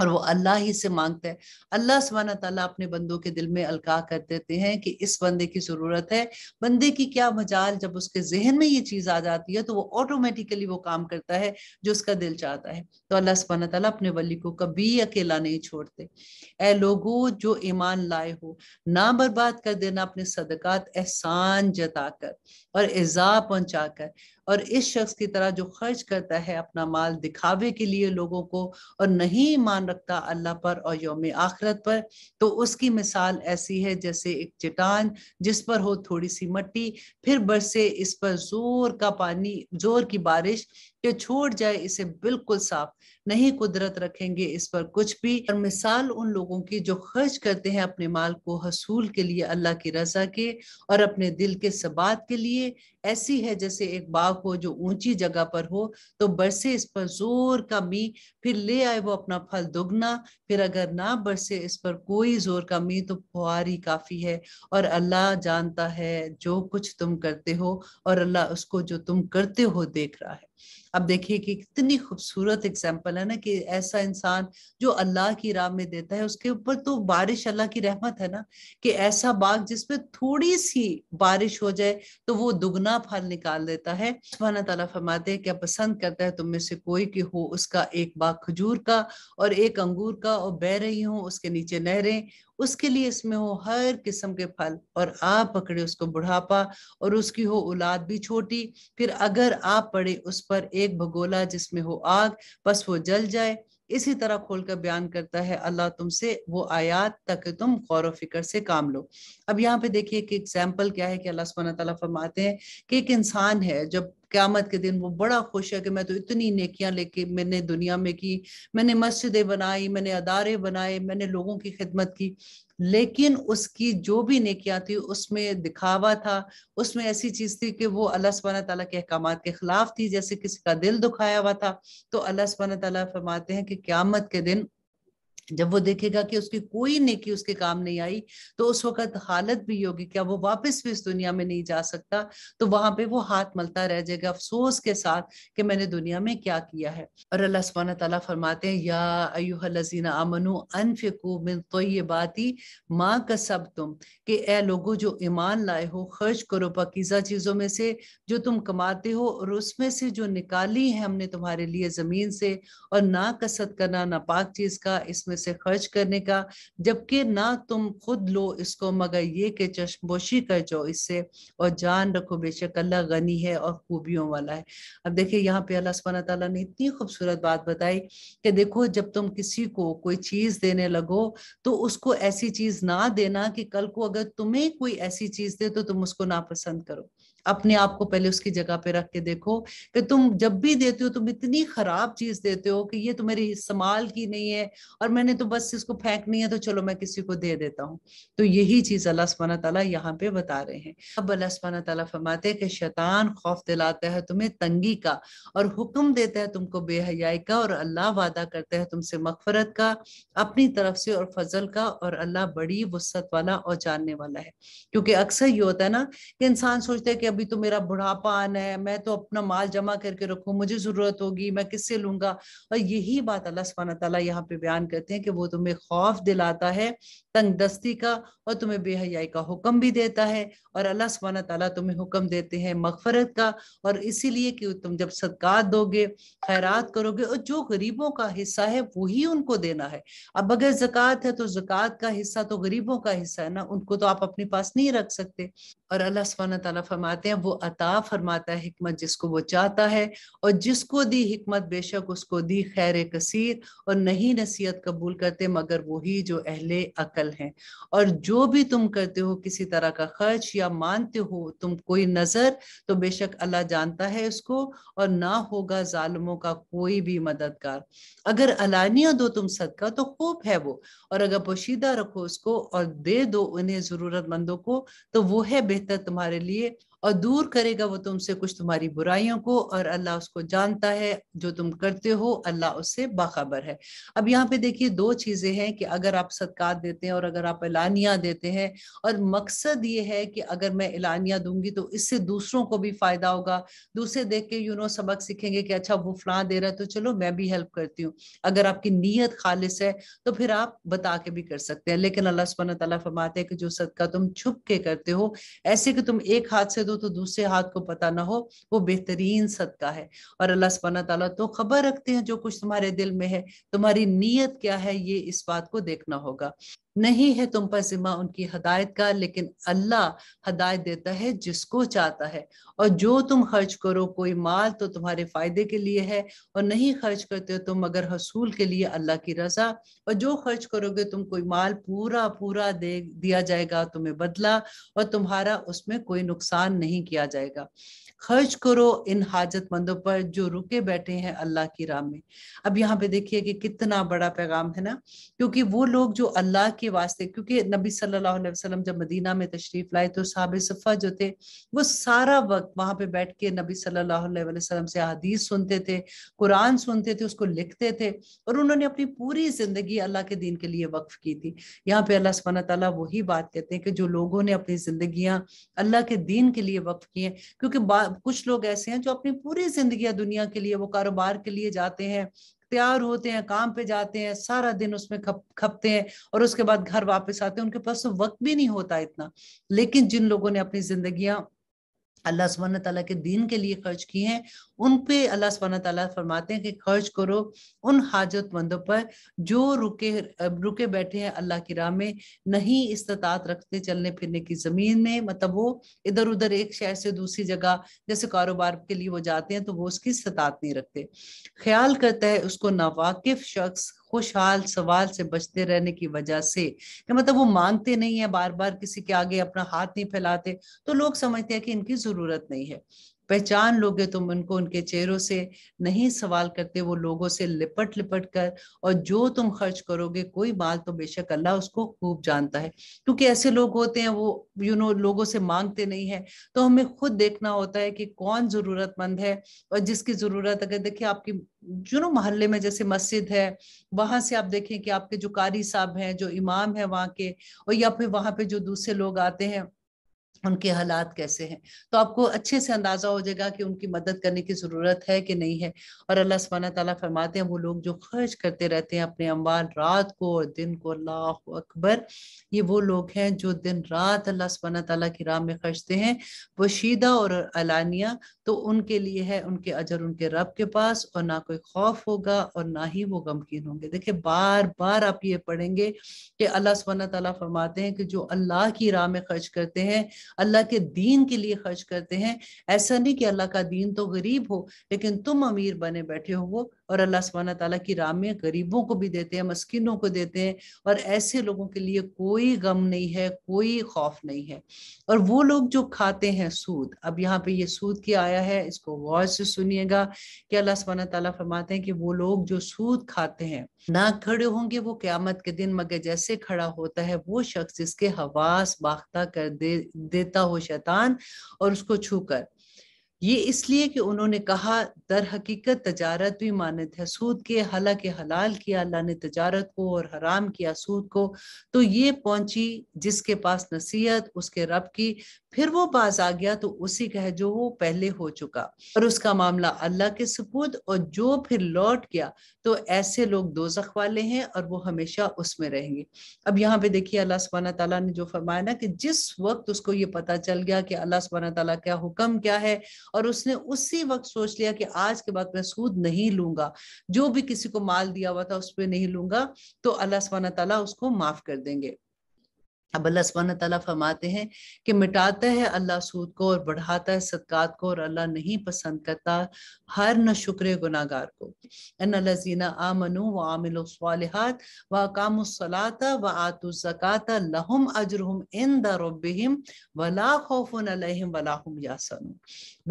और वो अल्लाह ही से मांगता है अल्लाह सुबहाना तला अपने बंदों के दिल में अलका कर देते हैं कि इस बंदे की ज़रूरत है बंदे की क्या मजाल जब उसके जहन में ये चीज़ आ जाती है तो वो ऑटोमेटिकली वो काम करता है जो उसका दिल चाहता है तो अल्लाह सुबहाना तला अपने वली को कभी अकेला नहीं छोड़ते ए लोगो जो ईमान लाए हो ना बर्बाद कर देना अपने सदक़ात एहसान जता और एज़ा पहुंचाकर और इस शख्स की तरह जो खर्च करता है अपना माल दिखावे के लिए लोगों को और नहीं मान रखता अल्लाह पर और योम आखरत पर तो उसकी मिसाल ऐसी है जैसे एक चटान जिस पर हो थोड़ी सी मट्टी फिर बरसे इस पर जोर का पानी जोर की बारिश जो छोड़ जाए इसे बिल्कुल साफ नहीं कुदरत रखेंगे इस पर कुछ भी और मिसाल उन लोगों की जो खर्च करते हैं अपने माल को हसूल के लिए अल्लाह की रजा के और अपने दिल के सबात के लिए ऐसी है जैसे एक बाग हो जो ऊंची जगह पर हो तो बरसे इस पर जोर का मी फिर ले आए वो अपना फल दुगना फिर अगर ना बरसे इस पर कोई जोर का मी तो फुहारी काफी है और अल्लाह जानता है जो कुछ तुम करते हो और अल्लाह उसको जो तुम करते हो देख रहा है अब देखिए कि कितनी खूबसूरत एग्जाम्पल है ना कि ऐसा इंसान जो अल्लाह की राह में देता है उसके ऊपर तो बारिश अल्लाह की रहमत है ना कि ऐसा बाग जिसपे थोड़ी सी बारिश हो जाए तो वो दुगना फल निकाल देता है सुबहाना तला फरमाते क्या पसंद करता है तुम तो में से कोई कि हो उसका एक बाग खजूर का और एक अंगूर का और बह रही हो उसके नीचे नहरें उसके लिए इसमें हो हर किस्म के फल और आप पकड़े उसको बुढ़ापा और उसकी हो औलाद भी छोटी फिर अगर आप पड़े उस पर एक भगोला जिसमें हो आग बस वो जल जाए इसी तरह खोलकर बयान करता है अल्लाह तुमसे वो आयात तक तुम गौर फिक्र से काम लो अब यहाँ पे देखिए कि एग्जाम्पल क्या है कि अल्लाह सुबहाना तला फरमाते हैं कि एक इंसान है जब क्यामत के दिन वो बड़ा खुश है कि मैं तो इतनी नेकियां लेके मैंने दुनिया में की मैंने मस्जिदें बनाई मैंने अदारे बनाए मैंने लोगों की खिदमत की लेकिन उसकी जो भी नेकियां थी उसमें दिखावा था उसमें ऐसी चीज थी कि वो अल्लाह सुबहाना तला के अहकाम के खिलाफ थी जैसे किसी का दिल दुखाया हुआ था तो अल्लाह सुबहाना तला फरमाते हैं कि क्यामत के दिन जब वो देखेगा कि उसकी कोई नेकी उसके काम नहीं आई तो उस वक्त हालत भी होगी क्या वो वापस भी इस दुनिया में नहीं जा सकता तो वहां पे वो हाथ मलता रह जाएगा अफसोस के साथ कि मैंने दुनिया में क्या किया है और अल्लाह सुबहाना तला फरमाते हैं या लजीना अमनु अनफिकू मिन तोयबाती माँ का सब तुम कि ए लोगो जो ईमान लाए हो खर्च करो पकीज़ा चीज़ों में से जो तुम कमाते हो और उसमें से जो निकाली है हमने तुम्हारे लिए ज़मीन से और ना कसरत करना ना पाक चीज़ का इसमें से खर्च करने का जबकि ना तुम खुद लो इसको मगर ये के चश्मोशी कर जाओ इससे और जान रखो बेशक अल्लाह गनी है और खूबियों वाला है अब देखिए यहाँ पे अल्लाह सुबह तला ने इतनी खूबसूरत बात बताई कि देखो जब तुम किसी को कोई चीज़ देने लगो तो उसको ऐसी चीज़ ना देना कि कल को अगर तुम्हें कोई ऐसी चीज़ दे तो तुम उसको नापसंद करो अपने आप को पहले उसकी जगह पे रख के देखो कि तुम जब भी देते हो तुम इतनी खराब चीज देते हो कि ये तो मेरी इस्तेमाल की नहीं है और मैंने तो बस इसको फेंकनी है तो चलो मैं किसी को दे देता हूँ तो यही चीज अल्लाह सुबहाना तला यहाँ पे बता रहे हैं अब अल्लाह सुबहाना तला फरमाते कि शैतान खौफ दिलाता है तुम्हें तंगी का और हुक्म देता है तुमको बेहयाई का और अल्लाह वादा करता है तुमसे मकफरत का अपनी तरफ से और फजल का और अल्लाह बड़ी वसत वाला और जानने वाला है क्योंकि अक्सर ये होता है ना कि इंसान सोचते हैं कि अभी तो मेरा बुढ़ापा आना है मैं तो अपना माल जमा करके रखू मुझे जरूरत होगी मैं किससे लूंगा और यही बात अल्लाह सुबहाना तला यहाँ पे बयान करते हैं कि वो तुम्हें खौफ दिलाता है तंग दस्ती का और तुम्हें बेहयाई का हुक्म भी देता है और अल्लाह सुबहाना तला तुम्हें हुक्म देते हैं मगफरत का और इसीलिए कि तुम जब सदकात दोगे खैरात करोगे और जो गरीबों का हिस्सा है वही उनको देना है अब अगर जक़ात है तो जक़ात का हिस्सा तो गरीबों का हिस्सा है ना उनको तो आप अपने पास नहीं रख सकते और अल्लाह सुबहाना तला फरमाते हैं वो अता फरमाता है हिकमत जिसको वो चाहता है और जिसको दी हिकमत बेशक उसको दी खैर कसीर और नहीं नसीहत कबूल करते मगर वही जो अहले अकल हैं और जो भी तुम करते हो किसी तरह का खर्च या मानते हो तुम कोई नज़र तो बेशक अल्लाह जानता है उसको और ना होगा जालमों का कोई भी मददगार अगर अलानिया दो तुम सदका तो खूब है वो और अगर पोशीदा रखो उसको और दे दो उन्हें ज़रूरतमंदों को तो वो है बेहतर तुम्हारे लिए और दूर करेगा वो तुमसे कुछ तुम्हारी बुराइयों को और अल्लाह उसको जानता है जो तुम करते हो अल्लाह उससे बाखबर है अब यहाँ पे देखिए दो चीजें हैं कि अगर आप सदकार देते हैं और अगर आप एलानिया देते हैं और मकसद ये है कि अगर मैं एलानिया दूंगी तो इससे दूसरों को भी फायदा होगा दूसरे देख के यू नो सबक सीखेंगे कि अच्छा वो फलां दे रहा है तो चलो मैं भी हेल्प करती हूँ अगर आपकी नीयत खालिश है तो फिर आप बता के भी कर सकते हैं लेकिन अल्लाह सुबह तला फरमाते हैं कि जो सदका तुम छुप के करते हो ऐसे कि तुम एक हाथ से दो तो दूसरे हाथ को पता ना हो वो बेहतरीन सदका है और अल्लाह सुबहाना तला तो खबर रखते हैं जो कुछ तुम्हारे दिल में है तुम्हारी नीयत क्या है ये इस बात को देखना होगा नहीं है तुम पर जिम्मा उनकी हदायत का लेकिन अल्लाह हदायत देता है जिसको चाहता है और जो तुम खर्च करो कोई माल तो तुम्हारे फायदे के लिए है और नहीं खर्च करते हो तुम तो मगर हसूल के लिए अल्लाह की रजा और जो खर्च करोगे तुम कोई माल पूरा पूरा दे दिया जाएगा तुम्हें बदला और तुम्हारा उसमें कोई नुकसान नहीं किया जाएगा खर्च करो इन हाजतमंदों पर जो रुके बैठे हैं अल्लाह की राह में अब यहाँ पे देखिए कि कितना बड़ा पैगाम है ना क्योंकि वो लोग जो अल्लाह के वास्ते क्योंकि नबी सल्लल्लाहु अलैहि वसल्लम जब मदीना में तशरीफ लाए तो साहब सफ़ा जो थे वो सारा वक्त वहां पे बैठ के नबी सल्लल्लाहु अलैहि वसल्लम से हदीस सुनते थे कुरान सुनते थे उसको लिखते थे और उन्होंने अपनी पूरी जिंदगी अल्लाह के दीन के लिए वक्फ की थी यहाँ पे अल्लाह सुबहाना तला वही बात कहते हैं कि जो लोगों ने अपनी जिंदगियां अल्लाह के दीन के लिए वक्फ किए हैं क्योंकि बाद कुछ लोग ऐसे हैं जो अपनी पूरी जिंदगी दुनिया के लिए वो कारोबार के लिए जाते हैं तैयार होते हैं काम पे जाते हैं सारा दिन उसमें खप खपते हैं और उसके बाद घर वापस आते हैं उनके पास तो वक्त भी नहीं होता इतना लेकिन जिन लोगों ने अपनी जिंदगियां अल्लाह सुबहान तला के दीन के लिए खर्च किए हैं उन पे अल्लाह सुबहान तला फरमाते हैं कि खर्च करो उन हाजतमंदों पर जो रुके रुके बैठे हैं अल्लाह की राह में नहीं इस्तात रखते चलने फिरने की ज़मीन में मतलब वो इधर उधर एक शहर से दूसरी जगह जैसे कारोबार के लिए वो जाते हैं तो वो उसकी इस्तात नहीं रखते ख्याल करता है उसको नावाकिफ शख्स खुशहाल सवाल से बचते रहने की वजह से मतलब वो मांगते नहीं है बार बार किसी के आगे अपना हाथ नहीं फैलाते तो लोग समझते हैं कि इनकी जरूरत नहीं है पहचान लोगे तुम उनको उनके चेहरों से नहीं सवाल करते वो लोगों से लिपट लिपट कर और जो तुम खर्च करोगे कोई माल तो बेशक अल्लाह उसको खूब जानता है क्योंकि ऐसे लोग होते हैं वो यू नो लोगों से मांगते नहीं है तो हमें खुद देखना होता है कि कौन जरूरतमंद है और जिसकी जरूरत अगर देखिए आपकी जो नो मोहल्ले में जैसे मस्जिद है वहां से आप देखें कि आपके जो कारी साहब हैं जो इमाम है वहाँ के और या फिर वहां पे जो दूसरे लोग आते हैं उनके हालात कैसे हैं तो आपको अच्छे से अंदाजा हो जाएगा कि उनकी मदद करने की ज़रूरत है कि नहीं है और अल्लाह सुबहाना तला फरमाते हैं वो लोग जो खर्च करते रहते हैं अपने अम्बाल रात को और दिन को अल्लाह अकबर ये वो लोग हैं जो दिन रात अल्लाह सुबहाना तला की राह में खर्चते हैं वशीदा और अलानिया तो उनके लिए है उनके अजर उनके रब के पास और ना कोई खौफ होगा और ना ही वो गमकीन होंगे देखिए बार बार आप ये पढ़ेंगे कि अल्लाह सुबहाना तला फरमाते हैं कि जो अल्लाह की राह में खर्च करते हैं अल्लाह के दीन के लिए खर्च करते हैं ऐसा नहीं कि अल्लाह का दीन तो गरीब हो लेकिन तुम अमीर बने बैठे हो वो और अल्लाह सुबहाना ताला की राह में गरीबों को भी देते हैं मस्किनों को देते हैं और ऐसे लोगों के लिए कोई गम नहीं है कोई खौफ नहीं है और वो लोग जो खाते हैं सूद अब यहाँ पे ये सूद की आया गया है इसको गौर से सुनिएगा कि अल्लाह सुबहाना तला फरमाते हैं कि वो लोग जो सूद खाते हैं ना खड़े होंगे वो क्यामत के दिन मगर जैसे खड़ा होता है वो शख्स जिसके हवास बाख्ता कर दे देता हो शैतान और उसको छूकर ये इसलिए कि उन्होंने कहा दर हकीकत तजारत भी मानत है सूद के हालांकि हलाल किया अल्लाह ने तजारत को और हराम किया सूद को तो ये पहुंची जिसके पास नसीहत उसके रब की फिर वो बाज आ गया तो उसी का है जो वो पहले हो चुका और उसका मामला अल्लाह के सपूत और जो फिर लौट गया तो ऐसे लोग दो वाले हैं और वो हमेशा उसमें रहेंगे अब यहाँ पे देखिए अल्लाह सब तला ने जो फरमाया ना कि जिस वक्त उसको ये पता चल गया कि अल्लाह सब तला का हुक्म क्या है और उसने उसी वक्त सोच लिया कि आज के बाद मैं सूद नहीं लूंगा जो भी किसी को माल दिया हुआ था उस पर नहीं लूंगा तो अल्लाह सुबहाना तला उसको माफ कर देंगे अब अल्लाह सुबहान तला फरमाते हैं कि मिटाता है अल्लाह सूद को और बढ़ाता है सदकात को और अल्लाह नहीं पसंद करता हर न शुक्र गुनागार को अनजीना आमनु व आमिलहात व कामसलाता व आतुज़क़ाता लहम अजरहम इन दरबिम वला खौफन वलाहम यासन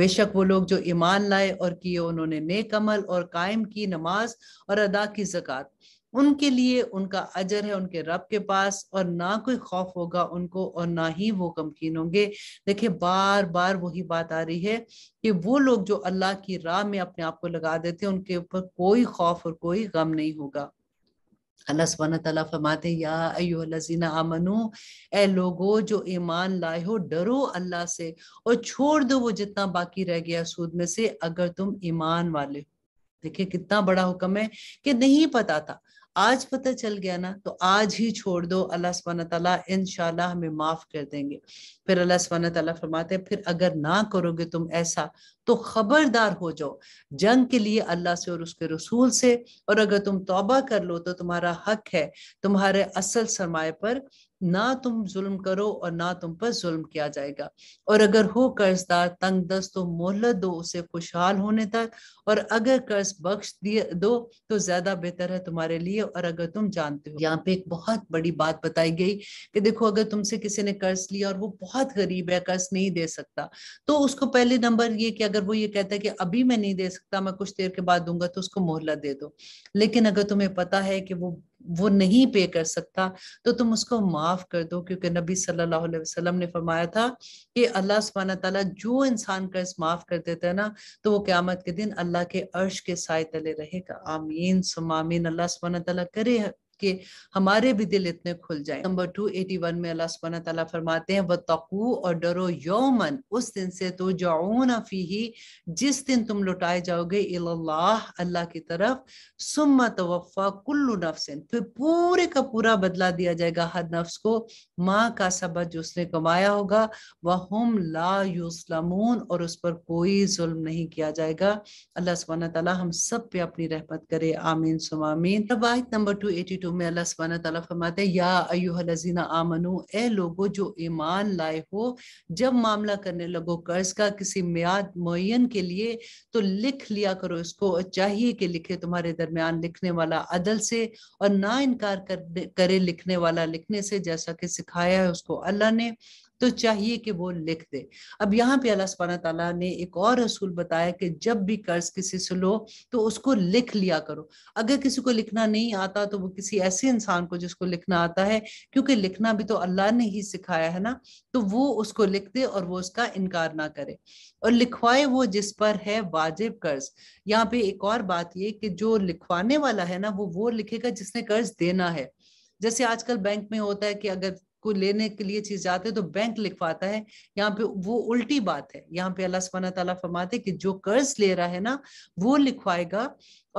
बेशक वो लोग जो ईमान लाए और किए उन्होंने नेक अमल और कायम की नमाज और अदा की जक़ात उनके लिए उनका अजर है उनके रब के पास और ना कोई खौफ होगा उनको और ना ही वो गमकीन होंगे देखिए बार बार वही बात आ रही है कि वो लोग जो अल्लाह की राह में अपने आप को लगा देते हैं उनके ऊपर कोई खौफ और कोई गम नहीं होगा अल्लाह सुबहान तला फरमाते या अयोजीना आमनु ए लोगो जो ईमान लाए हो डरो अल्लाह से और छोड़ दो वो जितना बाकी रह गया सूद में से अगर तुम ईमान वाले हो देखिए कितना बड़ा हुक्म है कि नहीं पता था आज पता चल गया ना तो आज ही छोड़ दो अल्लाह सुबहान तला इनशाला हमें माफ कर देंगे फिर अल्लाह सुबहान तला फरमाते हैं फिर अगर ना करोगे तुम ऐसा तो खबरदार हो जाओ जंग के लिए अल्लाह से और उसके रसूल से और अगर तुम तौबा कर लो तो तुम्हारा हक है तुम्हारे असल सरमाए पर ना तुम जुल्म करो और ना तुम पर जुल्म किया जाएगा और अगर हो कर्जदार तंग दस तो मोहलत दो उसे खुशहाल होने तक और अगर कर्ज बख्श दिए दो तो ज्यादा बेहतर है तुम्हारे लिए और अगर तुम जानते हो यहाँ पे एक बहुत बड़ी बात बताई गई कि देखो अगर तुमसे किसी ने कर्ज लिया और वो बहुत गरीब है कर्ज नहीं दे सकता तो उसको पहले नंबर ये कि अगर वो ये कहता है कि अभी मैं नहीं दे सकता मैं कुछ देर के बाद दूंगा तो उसको मोहलत दे दो लेकिन अगर तुम्हें पता है कि वो वो नहीं पे कर सकता तो तुम उसको माफ कर दो क्योंकि नबी सल्लल्लाहु अलैहि वसल्लम ने फरमाया था कि अल्लाह सुबहान तला जो इंसान कर्ज माफ कर देता है ना तो वो क्यामत के दिन अल्लाह के अर्श के साय तले रहेगा आमीन सुमामीन अल्लाह सुबहान तला करे कि हमारे भी दिल इतने खुल जाए नंबर टू एटी वन में अल्लाह सुबहाना तला फरमाते हैं वह तकू और डरो यौमन उस दिन से तो जाऊन फी जिस दिन तुम लुटाए जाओगे अल्लाह अल्लाह की तरफ सुम्मा तवफ़ा कुल्लु नफसिन फिर पूरे का पूरा बदला दिया जाएगा हर नफ्स को माँ का सबक जो उसने कमाया होगा वह हम ला यूसलमून और उस पर कोई जुल्म नहीं किया जाएगा अल्लाह सुबहाना तला हम सब पे अपनी रहमत करे आमीन सुमामीन अब आयत नंबर टू एटी टू आयतों में अल्लाह सुबहाना तला फरमाते हैं या अयुहलजीना आमनो ए लोगो जो ईमान लाए हो जब मामला करने लगो कर्ज का किसी म्याद मुन के लिए तो लिख लिया करो इसको और चाहिए कि लिखे तुम्हारे दरमियान लिखने वाला अदल से और ना इनकार करे लिखने वाला लिखने से जैसा कि सिखाया है उसको अल्लाह ने तो चाहिए कि वो लिख दे अब यहाँ पे अल्लाह सुबहाना तला ने एक और रसूल बताया कि जब भी कर्ज किसी से लो तो उसको लिख लिया करो अगर किसी को लिखना नहीं आता तो वो किसी ऐसे इंसान को जिसको लिखना आता है क्योंकि लिखना भी तो अल्लाह ने ही सिखाया है ना तो वो उसको लिख दे और वो उसका इनकार ना करे और लिखवाए वो जिस पर है वाजिब कर्ज यहाँ पे एक और बात ये कि जो लिखवाने वाला है ना वो वो लिखेगा जिसने कर्ज देना है जैसे आजकल बैंक में होता है कि अगर को लेने के लिए चीज जाते हैं तो बैंक लिखवाता है यहाँ पे वो उल्टी बात है यहाँ पे अल्लाह सुबहाना तला फरमाते कि जो कर्ज ले रहा है ना वो लिखवाएगा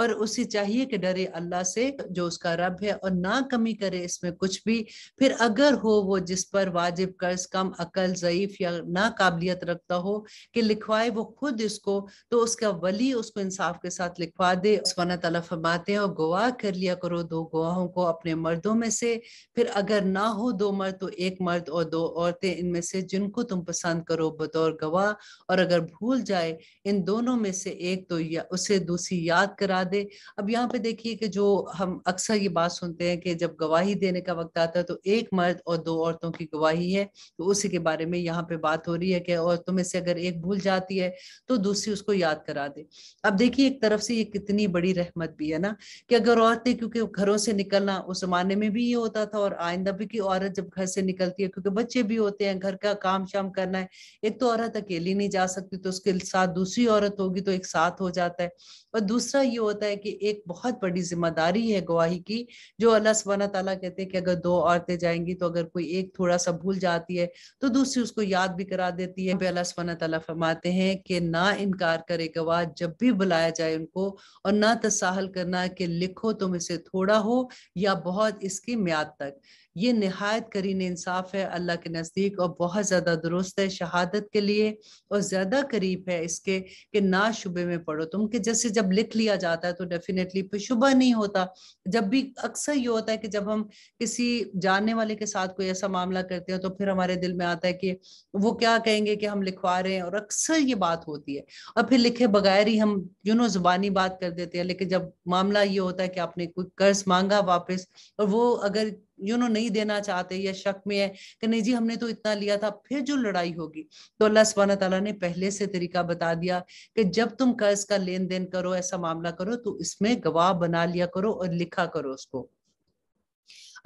और उसे चाहिए कि डरे अल्लाह से जो उसका रब है और ना कमी करे इसमें कुछ भी फिर अगर हो वो जिस पर वाजिब कर्ज कम अकल ज़यीफ या ना काबिलियत रखता हो कि लिखवाए वो खुद इसको तो उसका वली उसको इंसाफ के साथ लिखवा दे उसवाना तला फरमाते हैं और गवाह कर लिया करो दो गवाहों को अपने मर्दों में से फिर अगर ना हो दो मर्द तो एक मर्द और दो औरतें इनमें से जिनको तुम पसंद करो बतौर गवाह और अगर भूल जाए इन दोनों में से एक तो या उसे दूसरी याद करा दे अब यहाँ पे देखिए कि जो हम अक्सर ये बात सुनते हैं कि जब गवाही देने का वक्त आता है तो एक मर्द और दो औरतों की गवाही है तो उसी के बारे में यहाँ पे बात हो रही है कि औरतों में से अगर एक भूल जाती है तो दूसरी उसको याद करा दे अब देखिए एक तरफ से ये कितनी बड़ी रहमत भी है ना कि अगर औरतें क्योंकि घरों से निकलना उस जमाने में भी ये होता था और आइंदा भी की औरत जब घर से निकलती है क्योंकि बच्चे भी होते हैं घर का काम शाम करना है एक तो औरत अकेली नहीं जा सकती तो उसके साथ दूसरी औरत होगी तो एक साथ हो जाता है और दूसरा ये होता है कि एक बहुत बड़ी जिम्मेदारी है गवाही की जो अल्लाह सुबहाना तला कहते हैं कि अगर दो औरतें जाएंगी तो अगर कोई एक थोड़ा सा भूल जाती है तो दूसरी उसको याद भी करा देती है अल्लाह सुबहाना तला फरमाते हैं कि ना इनकार करे गवाह जब भी बुलाया जाए उनको और ना तसाहल करना कि लिखो तुम इसे थोड़ा हो या बहुत इसकी म्याद तक ये नहायत करीन इंसाफ है अल्लाह के नज़दीक और बहुत ज़्यादा दुरुस्त है शहादत के लिए और ज़्यादा करीब है इसके कि ना शुबे में पढ़ो तुम कि जैसे जब लिख लिया जाता है तो डेफिनेटली फिर शुबा नहीं होता जब भी अक्सर ये होता है कि जब हम किसी जानने वाले के साथ कोई ऐसा मामला करते हैं तो फिर हमारे दिल में आता है कि वो क्या कहेंगे कि हम लिखवा रहे हैं और अक्सर ये बात होती है और फिर लिखे बगैर ही हम यू नो जुबानी बात कर देते हैं लेकिन जब मामला ये होता है कि आपने कोई कर्ज मांगा वापस और वो अगर यू नो नहीं देना चाहते या शक में है कि नहीं जी हमने तो इतना लिया था फिर जो लड़ाई होगी तो अल्लाह सुबहाना तला ने पहले से तरीका बता दिया कि जब तुम कर्ज का लेन देन करो ऐसा मामला करो तो इसमें गवाह बना लिया करो और लिखा करो उसको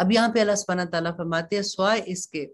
अब यहाँ पे अल्लाह सुबहाना तला फरमाते हैं स्वाय इसके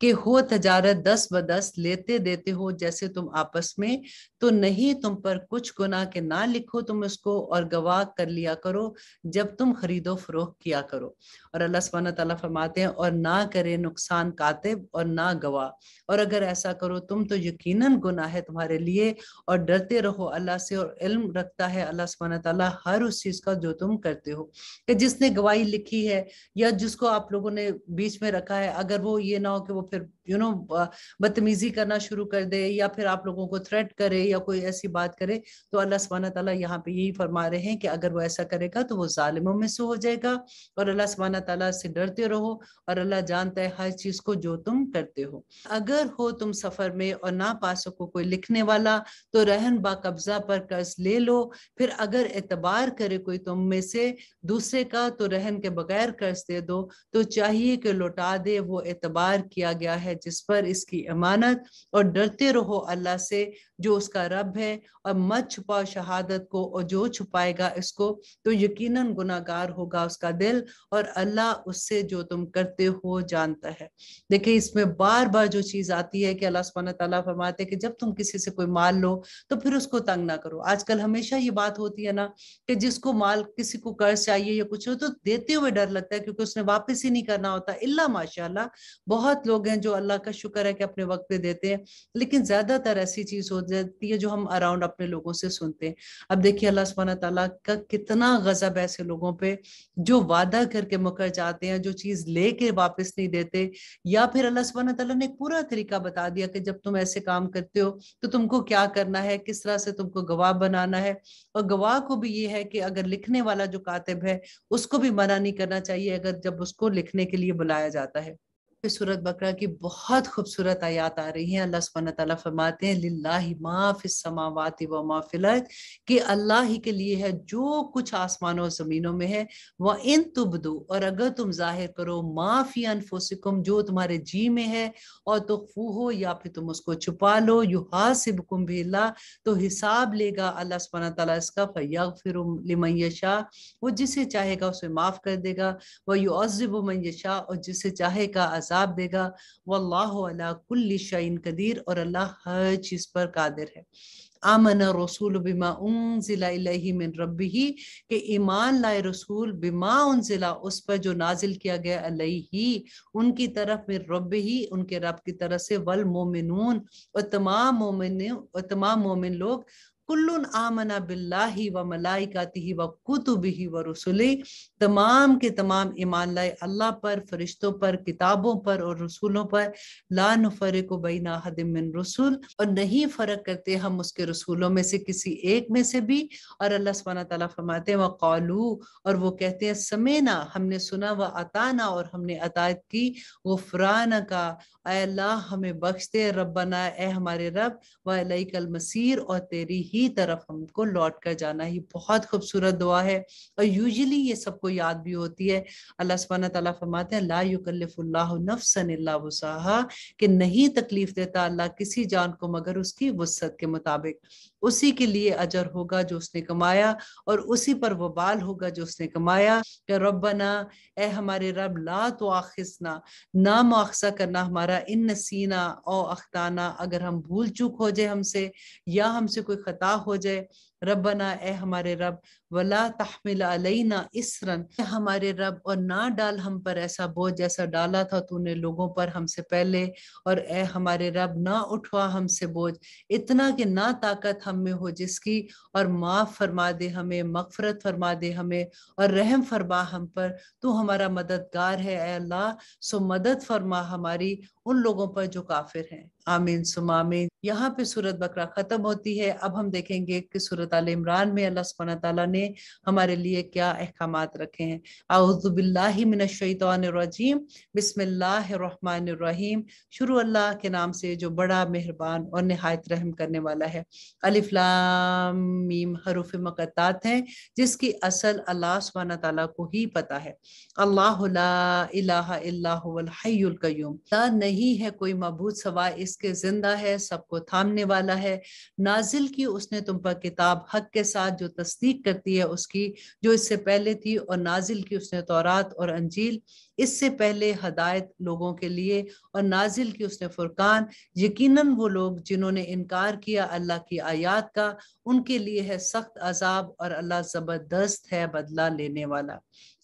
कि हो तजारत दस ब दस लेते देते हो जैसे तुम आपस में तो नहीं तुम पर कुछ गुना के ना लिखो तुम उसको और गवाह कर लिया करो जब तुम खरीदो फरोख किया करो और अल्लाह सुबहाना तला फरमाते हैं और ना करे नुकसान कातिब और ना गवाह और अगर ऐसा करो तुम तो यकीनन गुना है तुम्हारे लिए और डरते रहो अल्लाह से और इल्म रखता है अल्लाह सुबहाना तला हर उस चीज़ का जो तुम करते हो कि जिसने गवाही लिखी है या जिसको आप लोगों ने बीच में रखा है अगर वो ये ना हो कि वो फिर यू नो बदतमीजी करना शुरू कर दे या फिर आप लोगों को थ्रेट करे या कोई ऐसी बात करे तो अल्लाह सुबहाना तला यहाँ पे यही फरमा रहे हैं कि अगर वो ऐसा करेगा तो वो ालिमों में से हो जाएगा और अल्लाह सुबहाना तला से डरते रहो और अल्लाह जानता है हर चीज को जो तुम करते हो अगर हो तुम सफर में और ना पा सको कोई लिखने वाला तो रहन बाकब्जा पर कर्ज ले लो फिर अगर एतबार करे कोई तुम में से दूसरे का तो रहन के बगैर कर्ज दे दो तो चाहिए कि लौटा दे वो एतबार किया गया है जिस पर इसकी अमानत और डरते रहो अल्लाह से जो उसका रब है और मत छुपा शहादत को और जो छुपाएगा इसको तो यकीनन गुनागार होगा उसका दिल और अल्लाह उससे जो तुम करते हो जानता है देखिए इसमें बार बार जो चीज आती है कि अल्लाह सुबहाना तला फरमाते हैं कि जब तुम किसी से कोई माल लो तो फिर उसको तंग ना करो आजकल हमेशा ये बात होती है ना कि जिसको माल किसी को कर्ज चाहिए या कुछ हो तो देते हुए डर लगता है क्योंकि उसने वापस ही नहीं करना होता इला माशाला बहुत लोग हैं जो अल्लाह का शुक्र है कि अपने वक्त पे देते हैं लेकिन ज्यादातर ऐसी चीज हो जाती है जो हम अराउंड अपने लोगों से सुनते हैं अब देखिए अल्लाह सुबहाना तला का कितना गजब ऐसे लोगों पे जो वादा करके मुकर जाते हैं जो चीज लेके वापस नहीं देते या फिर अल्लाह सुबहाना तला ने पूरा तरीका बता दिया कि जब तुम ऐसे काम करते हो तो तुमको क्या करना है किस तरह से तुमको गवाह बनाना है और गवाह को भी ये है कि अगर लिखने वाला जो कातिब है उसको भी मना नहीं करना चाहिए अगर जब उसको लिखने के लिए बुलाया जाता है सूरत बकरा की बहुत खूबसूरत आयात आ रही है अल्लाह सुबह तला फरमाते हैं लाही माफिस समावाती व माफिलत कि अल्लाह ही के लिए है जो कुछ आसमानों और ज़मीनों में है वह इन तुबदो और अगर तुम जाहिर करो माफ़ी अनफोसिकुम जो तुम्हारे जी में है और तो फू हो या फिर तुम उसको छुपा लो यू कुम भी तो हिसाब लेगा अल्लाह सुबह तला इसका फ़ैया फिर लिमयशा वो जिसे चाहेगा उसे माफ़ कर देगा वह यू अजिब मैशा और जिसे चाहेगा अजाब हिसाब देगा वल्ला कुल शाइन कदीर और अल्लाह हर चीज़ पर कादिर है आमन रसूल बिमा उन जिला मिन रबी ही के ईमान लाए रसूल बिमा उन जिला उस पर जो नाजिल किया गया अलही उनकी तरफ मिन रब ही उनके रब की तरफ से वल मोमिन और तमाम मोमिन और तमाम मोमिन लोग कुल्लुन आमना बिल्लाही व मलाइकाती व कुतुबिही व रसुली तमाम के तमाम ईमान लाए अल्लाह पर फरिश्तों पर किताबों पर और रसूलों पर ला नफ़र को बैना हदमिन रसूल और नहीं फ़र्क करते हम उसके रसूलों में से किसी एक में से भी और अल्लाह सुबहाना तला फरमाते हैं व कौलू और वो कहते हैं समेना हमने सुना व अताना और हमने अतायत की गुफरान का अल्लाह हमें बख्शते रबना ए हमारे रब व कल मसीर और तेरी ही तरफ हमको लौट कर जाना ही बहुत खूबसूरत दुआ है और यूजली ये सबको याद भी होती है अल्लाह सुबहाना तला फरमाते हैं ला कि नहीं तकलीफ देता अल्लाह किसी जान को मगर उसकी वसत के मुताबिक उसी के लिए अजर होगा जो उसने कमाया और उसी पर वबाल होगा जो उसने कमाया कि रबना ए हमारे रब ला तो आखिसना ना मुआखसा करना हमारा इन नसीना और अख्ताना अगर हम भूल चूक हो जाए हमसे या हमसे कोई ख़ता हो जाए रबना ए हमारे रब वला तहमिल अलैना इसरन हमारे रब और ना डाल हम पर ऐसा बोझ जैसा डाला था तूने लोगों पर हमसे पहले और ए हमारे रब ना उठवा हमसे बोझ इतना कि ना ताकत हम में हो जिसकी और माफ़ फरमा दे हमें मगफरत फरमा दे हमें और रहम फरमा हम पर तू हमारा मददगार है ए अल्लाह सो मदद फरमा हमारी उन लोगों पर जो काफिर हैं आमीन सुमामीन यहाँ पे सूरत बकरा खत्म होती है अब हम देखेंगे कि सूरत आल इमरान में अल्लाह सुबहान तला ने हमारे लिए क्या अहकाम रखे हैं आउज़बिल्लिमिनशैतरजीम बिसमीम शुरू अल्लाह के नाम से जो बड़ा मेहरबान और नहायत रहम करने वाला है अलिफ्लामीम हरूफ मकतात हैं जिसकी असल अल्लाह सुबहान तला को ही पता है अल्लाह नहीं है कोई मबूद सवा इस जिसके जिंदा है सबको थामने वाला है नाजिल की उसने तुम पर किताब हक के साथ जो तस्दीक करती है उसकी जो इससे पहले थी और नाजिल की उसने तौरात और अंजील इससे पहले हदायत लोगों के लिए और नाजिल की उसने फुरकान यकीनन वो लोग जिन्होंने इनकार किया अल्लाह की आयात का उनके लिए है सख्त अजाब और अल्लाह जबरदस्त है बदला लेने वाला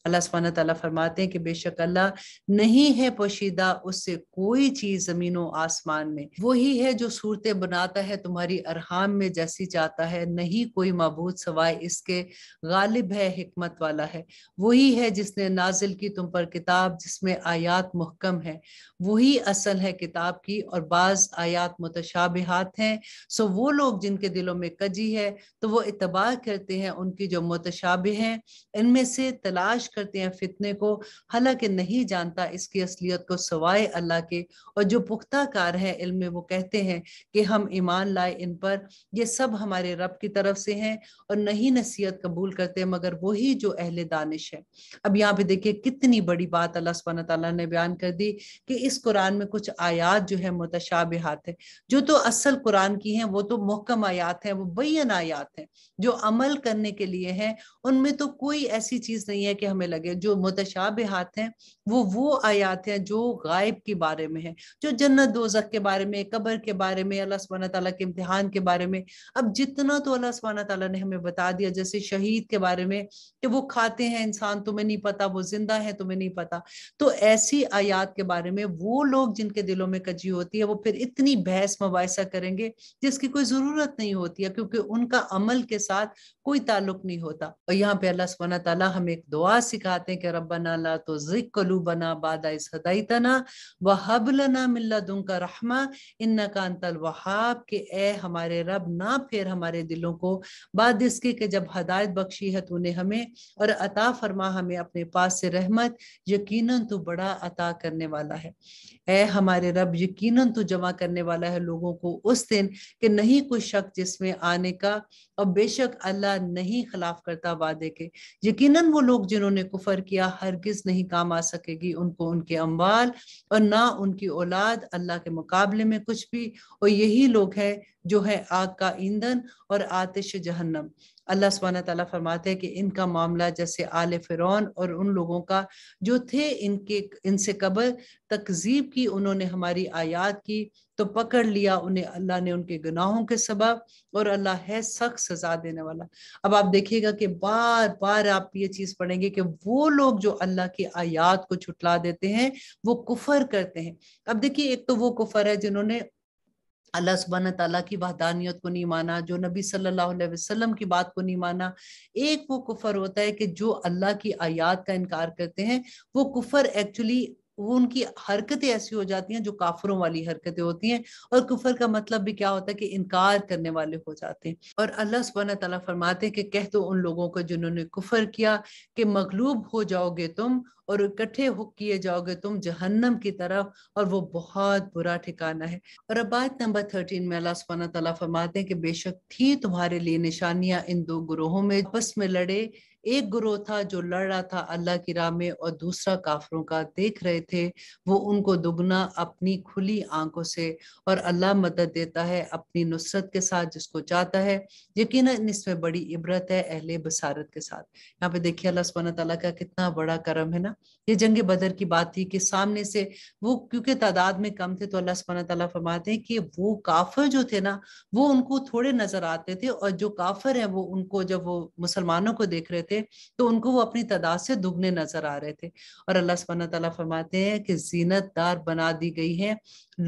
अल्लाह सुबहान तला फरमाते हैं कि बेशक अल्लाह नहीं है पोशीदा उससे कोई चीज जमीनों आसमान में वही है जो सूरतें बनाता है तुम्हारी अरहाम में जैसी चाहता है नहीं कोई मबूद सवाए इसके गालिब है हमत वाला है वही है जिसने नाजिल की तुम पर किताब जिसमें आयात मुहकम है वही असल है किताब की और बाज आयात मुतशाबिहात हैं सो वो लोग जिनके दिलों में कजी है तो वो इतबा करते हैं उनकी जो मुतशाब हैं इनमें से तलाश करते हैं फितने को हालांकि नहीं जानता इसकी असलियत को सवाए अल्लाह के और जो पुख्ता कार है इल्म में वो कहते हैं कि हम ईमान लाए इन पर ये सब हमारे रब की तरफ से हैं और नहीं नसीहत कबूल करते मगर वही जो अहल दानिश है अब यहाँ पे देखिए कितनी बड़ी बात अल्लाह सुबहाना तला ने बयान कर दी कि इस कुरान में कुछ आयात जो है हाथ है जो तो असल कुरान की है वो तो मोहकम आयात है वो बैन आयात है जो अमल करने के लिए है उनमें तो कोई ऐसी चीज़ नहीं है कि हम में लगे जो मुतशाबहात हैं वो वो आयात हैं जो गायब के बारे में है जो जन्नत दोजक के बारे में कब्र के बारे में अल्लाह सुबहाना तला के इम्तहान के बारे में अब जितना तो अल्लाह सुबहाना तला ने हमें बता दिया जैसे शहीद के बारे में कि वो खाते हैं इंसान तुम्हें नहीं पता वो जिंदा है तुम्हें नहीं पता तो ऐसी आयात के बारे में वो लोग जिनके दिलों में कजी होती है वो फिर इतनी बहस मुबासा करेंगे जिसकी कोई जरूरत नहीं होती है क्योंकि उनका अमल के साथ कोई ताल्लुक नहीं होता और यहाँ पे अल्लाह सुबह तला हमें एक दुआ सिखाते हैं कि रब्बना ला तो जिक्लू बना बादा इस हदायतना व हबलना मिल्ला दुंका रहमा इन नकानतल वहाब के ए हमारे रब ना फिर हमारे दिलों को बाद इसके कि जब हदायत बख्शी है तूने हमें और अता फरमा हमें अपने पास से रहमत यकीन तो बड़ा अता करने वाला है ए हमारे रब यकीन तो जमा करने वाला है लोगों को उस दिन कि नहीं कुछ शक जिसमें आने का और बेशक अल्लाह नहीं खिलाफ करता वादे के यकीनन वो लोग जिन्होंने कुफर किया हरगिज नहीं काम आ सकेगी उनको उनके अम्बाल और ना उनकी औलाद अल्लाह के मुकाबले में कुछ भी और यही लोग हैं जो है आग का ईंधन और आतिश जहन्नम अल्लाह सुबहाना तला फरमाते हैं कि इनका मामला जैसे आल फ़िरौन और उन लोगों का जो थे इनके इनसे कबल तकजीब की उन्होंने हमारी आयात की तो पकड़ लिया उन्हें अल्लाह ने उनके गुनाहों के सबब और अल्लाह है सख्त सजा देने वाला अब आप देखिएगा कि बार बार आप ये चीज पढ़ेंगे कि वो लोग जो अल्लाह की आयात को छुटला देते हैं वो कुफर करते हैं अब देखिए एक तो वो कुफर है जिन्होंने अल्लाह सुबहान तला की वहदानियत को नहीं माना जो नबी सल्लल्लाहु अलैहि वसल्लम की बात को नहीं माना एक वो कुफर होता है कि जो अल्लाह की आयात का इनकार करते हैं वो कुफर एक्चुअली वो उनकी हरकतें ऐसी हो जाती हैं जो काफरों वाली हरकतें होती हैं और कुफर का मतलब भी क्या होता है कि इनकार करने वाले हो जाते हैं और अल्लाह सुबहाना तला फरमाते हैं कि कह दो तो उन लोगों को जिन्होंने कुफर किया कि मगलूब हो जाओगे तुम और इकट्ठे हो किए जाओगे तुम जहन्नम की तरफ और वो बहुत बुरा ठिकाना है और अब बात नंबर थर्टीन में अल्लाह सुबहाना तला फरमाते हैं कि बेशक थी तुम्हारे लिए निशानियां इन दो ग्रोहों में आपस में लड़े एक ग्रोह था जो लड़ रहा था अल्लाह की राह में और दूसरा काफरों का देख रहे थे वो उनको दुगना अपनी खुली आंखों से और अल्लाह मदद देता है अपनी नुसरत के साथ जिसको चाहता है यकीन इसमें बड़ी इबरत है अहले बसारत के साथ यहाँ पे देखिए अल्लाह सुबहाना तला का कितना बड़ा करम है ना ये जंग बदर की बात थी कि सामने से वो क्योंकि तादाद में कम थे तो अल्लाह सुबहाना तला फरमाते हैं कि वो काफर जो थे ना वो उनको थोड़े नजर आते थे और जो काफर हैं वो उनको जब वो मुसलमानों को देख रहे थे तो उनको वो अपनी तादाद से दुगने नजर आ रहे थे और अल्लाह सुबहाना तला फरमाते हैं कि जीनत दार बना दी गई है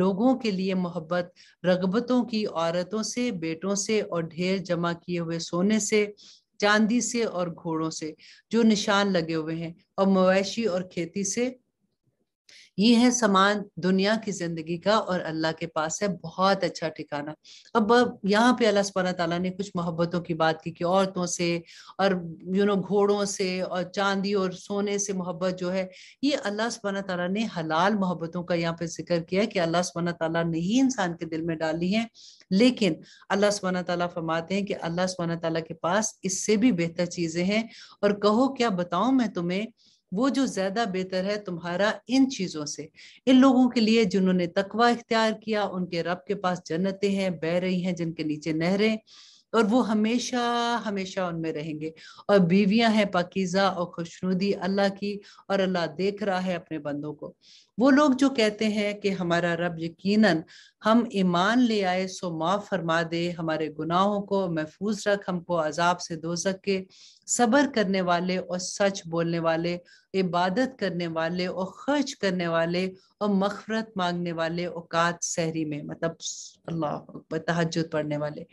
लोगों के लिए मोहब्बत रगबतों की औरतों से बेटों से और ढेर जमा किए हुए सोने से चांदी से और घोड़ों से जो निशान लगे हुए हैं और मवेशी और खेती से ये है सामान दुनिया की जिंदगी का और अल्लाह के पास है बहुत अच्छा ठिकाना अब यहाँ पे अल्लाह सुबहाना तला ने कुछ मोहब्बतों की बात की कि औरतों से और यू नो घोड़ों से और चांदी और सोने से मोहब्बत जो है ये अल्लाह सुबहाना तला ने हलाल मोहब्बतों का यहाँ पे जिक्र किया कि अल्लाह सुबहाना तला ने ही इंसान के दिल में डाली है लेकिन अल्लाह सुबहाना तला फरमाते हैं कि अल्लाह सुबहाना तला के पास इससे भी बेहतर चीजें हैं और कहो क्या बताऊं मैं तुम्हें वो जो ज्यादा बेहतर है तुम्हारा इन चीजों से इन लोगों के लिए जिन्होंने तकवा इख्तियार किया उनके रब के पास जन्नतें हैं बह रही हैं जिनके नीचे नहरें और वो हमेशा हमेशा उनमें रहेंगे और बीवियां हैं पाकिजा और खुशनुदी अल्लाह की और अल्लाह देख रहा है अपने बंदों को वो लोग जो कहते हैं कि हमारा रब यकीनन हम ईमान ले आए सो माफ़ फरमा दे हमारे गुनाहों को महफूज रख हमको अजाब से दो सके सबर करने वाले और सच बोलने वाले इबादत करने वाले और खर्च करने वाले और मफरत मांगने वाले औकात सहरी में मतलब अल्लाह तहजद पढ़ने वाले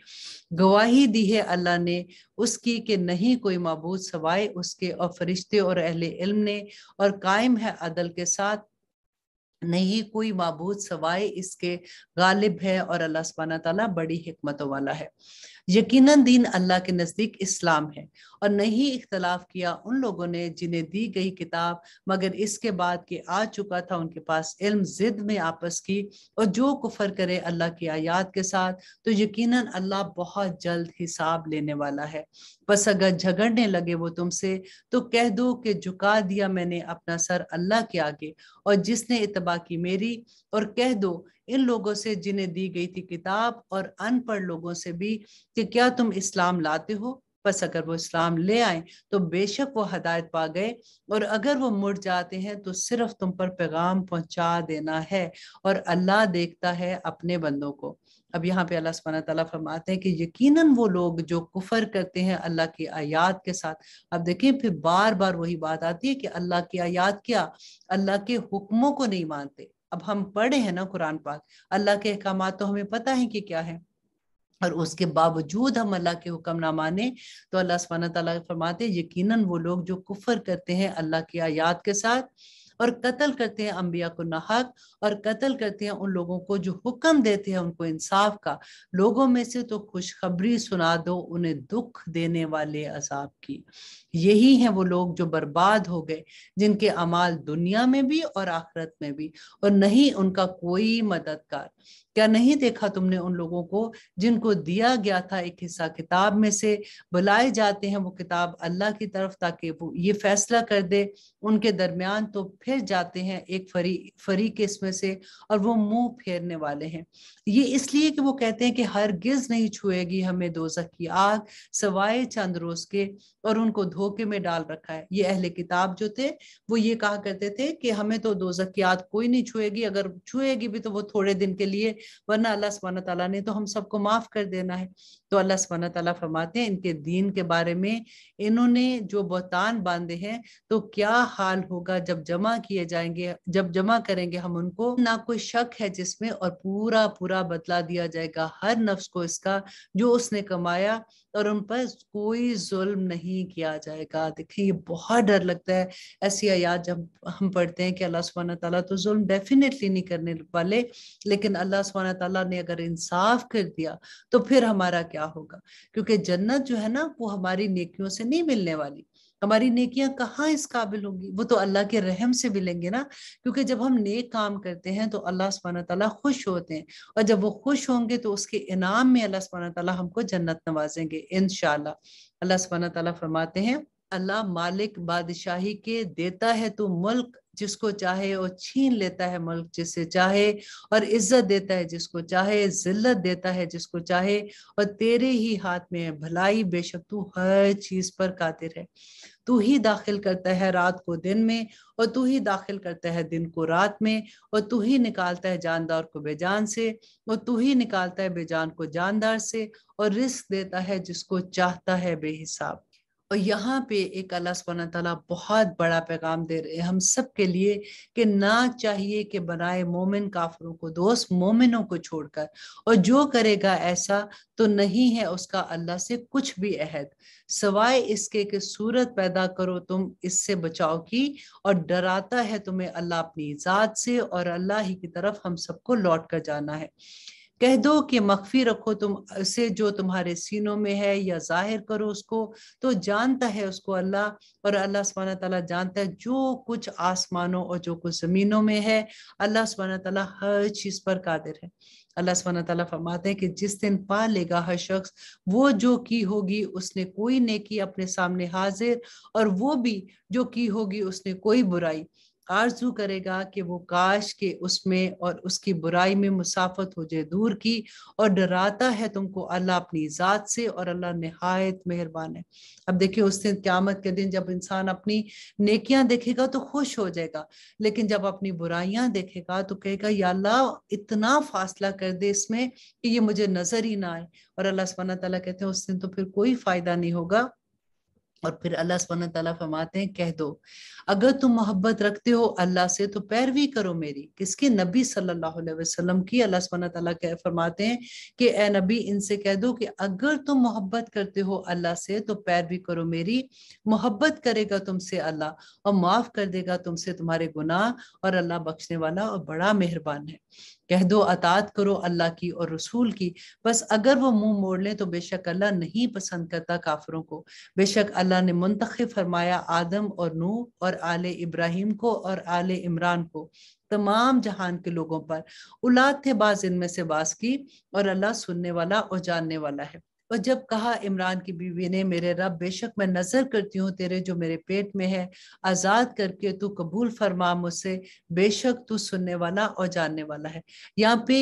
गवाही दी है अल्लाह ने उसकी कि नहीं कोई मबूद सवाए उसके और फरिश्ते और अहले इल्म ने और कायम है अदल के साथ नहीं कोई मबूद सवाए इसके गालिब है और अल्लाह सबाना तला बड़ी हमतों वाला है यकीनन दीन अल्लाह के नज़दीक इस्लाम है और नहीं इख्तलाफ किया उन लोगों ने जिन्हें दी गई किताब मगर इसके बाद के आ चुका था उनके पास इल्म जिद में आपस की और जो कुफर करे अल्लाह की आयात के साथ तो यकीनन अल्लाह बहुत जल्द हिसाब लेने वाला है बस अगर झगड़ने लगे वो तुमसे तो कह दो कि झुका दिया मैंने अपना सर अल्लाह के आगे और जिसने इतबा की मेरी और कह दो इन लोगों से जिन्हें दी गई थी किताब और अनपढ़ लोगों से भी कि क्या तुम इस्लाम लाते हो बस अगर वो इस्लाम ले आए तो बेशक वो हदायत पा गए और अगर वो मुड़ जाते हैं तो सिर्फ तुम पर पैगाम पहुंचा देना है और अल्लाह देखता है अपने बंदों को अब यहाँ पे अल्लाह सुबहाना तला फरमाते हैं कि यकीनन वो लोग जो कुफर करते हैं अल्लाह की आयात के साथ अब देखें फिर बार बार वही बात आती है कि अल्लाह की आयात क्या अल्लाह के हुक्मों को नहीं मानते अब हम पढ़े हैं ना कुरान पाक अल्लाह के अहकाम तो हमें पता है कि क्या है और उसके बावजूद हम अल्लाह के हुक्म ना माने तो अल्लाह सुबहाना तला फरमाते यकीनन वो लोग जो कुफर करते हैं अल्लाह की आयात के साथ और कत्ल करते हैं अम्बिया को नाहक और कत्ल करते हैं उन लोगों को जो हुक्म देते हैं उनको इंसाफ का लोगों में से तो खुशखबरी सुना दो उन्हें दुख देने वाले असाब की यही हैं वो लोग जो बर्बाद हो गए जिनके अमाल दुनिया में भी और आखरत में भी और नहीं उनका कोई मददगार क्या नहीं देखा तुमने उन लोगों को जिनको दिया गया था एक हिस्सा किताब में से बुलाए जाते हैं वो किताब अल्लाह की तरफ ताकि वो ये फैसला कर दे उनके दरमियान तो फिर जाते हैं एक फरी फरीक इसमें से और वो मुंह फेरने वाले हैं ये इसलिए कि वो कहते हैं कि हर गिज नहीं छुएगी हमें दोजख की आग सवाए चंद रोज के और उनको धोखे में डाल रखा है ये अहले किताब जो थे वो ये कहा करते थे कि हमें तो दोजख की आग कोई नहीं छुएगी अगर छुएगी भी तो वो थोड़े दिन के लिए वरना अल्लाह सुबहाना तला ने तो हम सबको माफ कर देना है तो अल्लाह सुबहाना तला फरमाते हैं इनके दीन के बारे में इन्होंने जो बहतान बांधे हैं तो क्या हाल होगा जब जमा किए जाएंगे जब जमा करेंगे हम उनको ना कोई शक है जिसमें और पूरा पूरा बतला दिया जाएगा हर नफ्स को इसका जो उसने कमाया और उन पर कोई जुल्म नहीं किया जाएगा देखिए ये बहुत डर लगता है ऐसी आयात जब हम पढ़ते हैं कि अल्लाह सुबहाना तला तो जुल्म डेफिनेटली नहीं करने वाले लेकिन अल्लाह सुबहाना तला ने अगर इंसाफ कर दिया तो फिर हमारा क्या क्या होगा क्योंकि जन्नत जो है ना वो हमारी नेकियों से नहीं मिलने वाली हमारी नेकियां कहाँ इस काबिल होंगी वो तो अल्लाह के रहम से मिलेंगे ना क्योंकि जब हम नेक काम करते हैं तो अल्लाह सुबहाना तला खुश होते हैं और जब वो खुश होंगे तो उसके इनाम में अल्लाह सुबहाना तला हमको जन्नत नवाजेंगे इन शाह अल्लाह सुबहाना तला फरमाते हैं अल्लाह मालिक बादशाही के देता है तो मुल्क जिसको चाहे और छीन लेता है मुल्क जिसे चाहे और इज्जत देता है जिसको चाहे जिल्लत देता है जिसको चाहे और तेरे ही हाथ में है भलाई बेशक तू हर चीज पर कातिर है तू ही दाखिल करता है रात को दिन में और तू ही दाखिल करता है दिन को रात में और तू ही निकालता है जानदार को बेजान से और तू ही निकालता है बेजान को जानदार से और रिस्क देता है जिसको चाहता है बेहिसाब और यहाँ पे एक अल्लाह सुबहाना तला बहुत बड़ा पैगाम दे रहे हैं हम सब के लिए कि ना चाहिए कि बनाए मोमिन काफरों को दोस्त मोमिनों को छोड़कर और जो करेगा ऐसा तो नहीं है उसका अल्लाह से कुछ भी अहद सवाए इसके कि सूरत पैदा करो तुम इससे बचाओ की और डराता है तुम्हें अल्लाह अपनी ज़ात से और अल्लाह ही की तरफ हम सबको लौट कर जाना है कह दो कि मख्फी रखो तुम उसे जो तुम्हारे सीनों में है या जाहिर करो उसको तो जानता है उसको अल्लाह और अल्लाह सुबहाना तला जानता है जो कुछ आसमानों और जो कुछ ज़मीनों में है अल्लाह सुबहाना तला हर चीज़ पर कादिर है अल्लाह सुबहाना तला फरमाते हैं कि जिस दिन पा लेगा हर शख्स वो जो की होगी उसने कोई नेकी अपने सामने हाजिर और वो भी जो की होगी उसने कोई बुराई आरजू करेगा कि वो काश के उसमें और उसकी बुराई में मुसाफत हो जाए दूर की और डराता है तुमको अल्लाह अपनी ज़ात से और अल्लाह नहायत मेहरबान है अब देखिए उस दिन क्यामत के दिन जब इंसान अपनी नेकियां देखेगा तो खुश हो जाएगा लेकिन जब अपनी बुराइयां देखेगा तो कहेगा या अल्लाह इतना फासला कर दे इसमें कि ये मुझे नजर ही ना आए और अल्लाह सुबहाना तला कहते हैं उस दिन तो फिर कोई फायदा नहीं होगा और फिर अल्लाह सुबह तला फरमाते हैं कह दो अगर तुम मोहब्बत रखते हो अल्लाह से तो पैरवी करो मेरी किसके नबी सल्लल्लाहु अलैहि वसल्लम की अल्लाह सुबह तला कह फरमाते हैं कि ए नबी इनसे कह दो कि अगर तुम मोहब्बत करते हो अल्लाह से तो पैरवी करो मेरी मोहब्बत करेगा तुमसे अल्लाह और माफ़ कर देगा तुमसे तुम्हारे गुनाह और अल्लाह बख्शने वाला और बड़ा मेहरबान है कह दो अतात करो अल्लाह की और रसूल की बस अगर वो मुंह मोड़ लें तो बेशक अल्लाह नहीं पसंद करता काफरों को बेशक अल्लाह ने मुंतख फरमाया आदम और नू और आल इब्राहिम को और आले इमरान को तमाम जहान के लोगों पर उलाद थे बाज इनमें से बास की और अल्लाह सुनने वाला और जानने वाला है और जब कहा इमरान की बीवी ने मेरे रब बेशक मैं नजर करती हूँ तेरे जो मेरे पेट में है आजाद करके तू कबूल फरमा मुझसे बेशक तू सुनने वाला और जानने वाला है यहाँ पे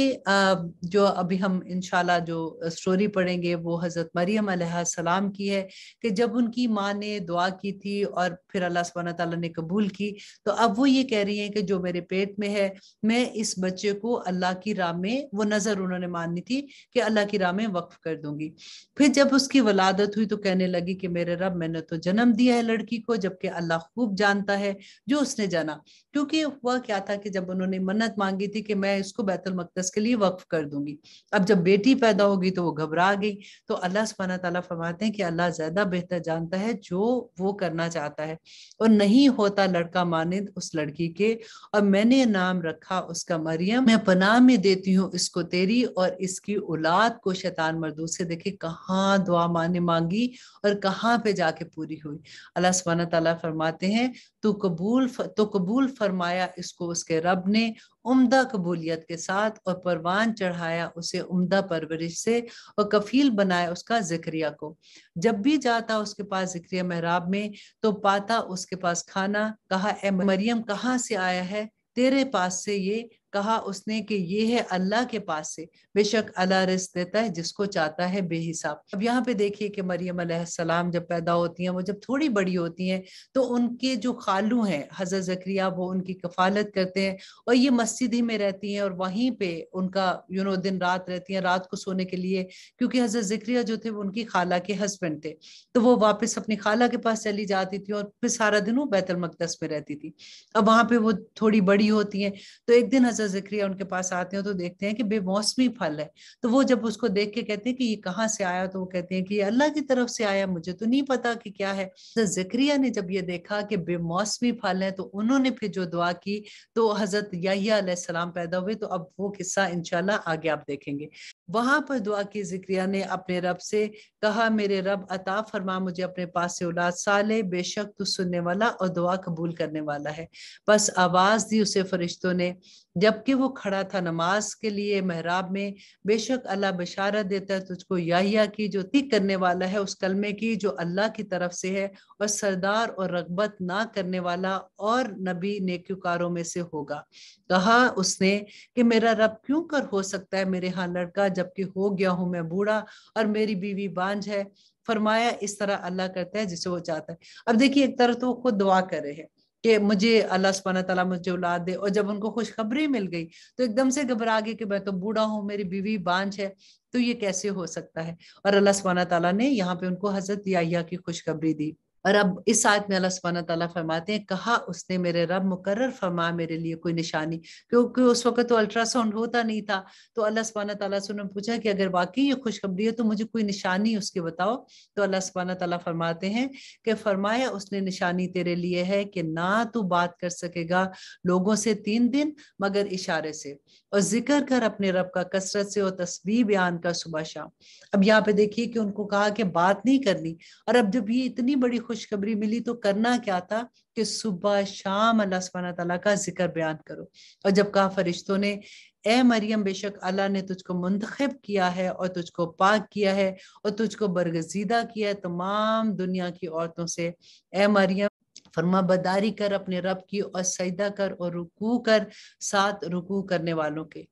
जो अभी हम इनशाला जो स्टोरी पढ़ेंगे वो हजरत मरियम सलाम की है कि जब उनकी माँ ने दुआ की थी और फिर अल्लाह सुबहाना तला ने कबूल की तो अब वो ये कह रही है कि जो मेरे पेट में है मैं इस बच्चे को अल्लाह की राह में वो नजर उन्होंने माननी थी कि अल्लाह की राह में वक्फ कर दूंगी फिर जब उसकी वलादत हुई तो कहने लगी कि मेरे रब मैंने तो जन्म दिया है लड़की को जबकि अल्लाह खूब जानता है जो उसने जाना क्योंकि वह क्या था कि जब उन्होंने मन्नत मांगी थी कि मैं इसको बैतुल मकदस के लिए वक्फ कर दूंगी अब जब बेटी पैदा होगी तो वो घबरा गई तो अल्लाह सुबहाना तला फरमाते हैं कि अल्लाह ज्यादा बेहतर जानता है जो वो करना चाहता है और नहीं होता लड़का मानद उस लड़की के और मैंने नाम रखा उसका मरियम मैं पनाह में देती हूँ इसको तेरी और इसकी औलाद को शैतान मरदूस से देखे कहाँ दुआ माने मांगी और कहाँ पे जाके पूरी हुई अल्लाह सुबहान तला फरमाते हैं तो कबूल तो कबूल फरमाया इसको उसके रब ने उम्दा कबूलियत के साथ और परवान चढ़ाया उसे उम्दा परवरिश से और कफील बनाया उसका जिक्रिया को जब भी जाता उसके पास जिक्रिया महराब में तो पाता उसके पास खाना कहा ए मरियम कहाँ से आया है तेरे पास से ये कहा उसने कि ये है अल्लाह के पास से बेशक अल्लाह रिस देता है जिसको चाहता है बेहिसाब अब यहाँ पे देखिए कि मरियम सलाम जब पैदा होती हैं वो जब थोड़ी बड़ी होती हैं तो उनके जो खालू हैं हजरत जक्रिया वो उनकी कफालत करते हैं और ये मस्जिद ही में रहती हैं और वहीं पे उनका यू नो दिन रात रहती हैं रात को सोने के लिए क्योंकि हजरत जक्रिया जो थे वो उनकी खाला के हस्बैंड थे तो वो वापस अपनी खाला के पास चली जाती थी और फिर सारा दिन वो बैतल मकदस में रहती थी अब वहां पे वो थोड़ी बड़ी होती हैं तो एक दिन हजरत जिक्रिया उनके पास आते हैं तो देखते हैं कि बेमौसमी फल है तो वो जब उसको देख के कहते हैं कि ये कहाँ से आया तो वो कहते हैं कि ये अल्लाह की तरफ से आया मुझे तो नहीं पता कि क्या है तो जिक्रिया ने जब ये देखा कि बेमौसमी फल है तो उन्होंने फिर जो दुआ की तो हजरत यासलाम पैदा हुए तो अब वो किस्सा इनशाला आगे आप देखेंगे वहां पर दुआ की जिक्रिया ने अपने रब से कहा मेरे रब अता फरमा मुझे अपने पास से औलाद साले बेशक तू सुनने वाला और दुआ कबूल करने वाला है बस आवाज दी उसे फरिश्तों ने जबकि वो खड़ा था नमाज के लिए महराब में बेशक अल्लाह बशारत देता है तुझको याहिया की जो ती करने वाला है उस कलमे की जो अल्लाह की तरफ से है और सरदार और रगबत ना करने वाला और नबी नेकुकारों में से होगा कहा उसने कि मेरा रब क्यों कर हो सकता है मेरे यहाँ लड़का जबकि हो गया हूं मैं बूढ़ा और मेरी बीवी बांझ है फरमाया इस तरह अल्लाह करता है जिसे वो चाहता है अब देखिए एक तरह तो वो खुद दुआ कर रहे हैं कि मुझे अल्लाह सुबहाना तला मुझे औलाद दे और जब उनको खुशखबरी मिल गई तो एकदम से घबरा गए कि मैं तो बूढ़ा हूँ मेरी बीवी बांझ है तो ये कैसे हो सकता है और अल्लाह सुबहाना तला ने यहाँ पे उनको हजरत याहिया की खुशखबरी दी और अब इस आयत में अल्लाह सुबहाना तला फरमाते हैं कहा उसने मेरे रब मुकर फरमा मेरे लिए कोई निशानी क्योंकि उस वक्त तो अल्ट्रासाउंड होता नहीं था तो अल्लाह सुबहाना तला से उन्होंने पूछा कि अगर वाकई ये खुशखबरी है तो मुझे कोई निशानी उसके बताओ तो अल्लाह सुबहाना तला फरमाते हैं कि फरमाया उसने निशानी तेरे लिए है कि ना तू बात कर सकेगा लोगों से तीन दिन मगर इशारे से और जिक्र कर अपने रब का कसरत से और तस्वीर बयान कर सुबह शाम अब यहाँ पे देखिए कि उनको कहा कि बात नहीं करनी और अब जब ये इतनी बड़ी खुशखबरी मिली तो करना क्या था कि सुबह शाम अल्लाह सुबहाना तला का जिक्र बयान करो और जब कहा फरिश्तों ने ए मरियम बेशक अल्लाह ने तुझको मुंतखब किया है और तुझको पाक किया है और तुझको बरगजीदा किया है तमाम दुनिया की औरतों से ए मरियम फरमा बदारी कर अपने रब की और सजदा कर और रुकू कर साथ रुकू करने वालों के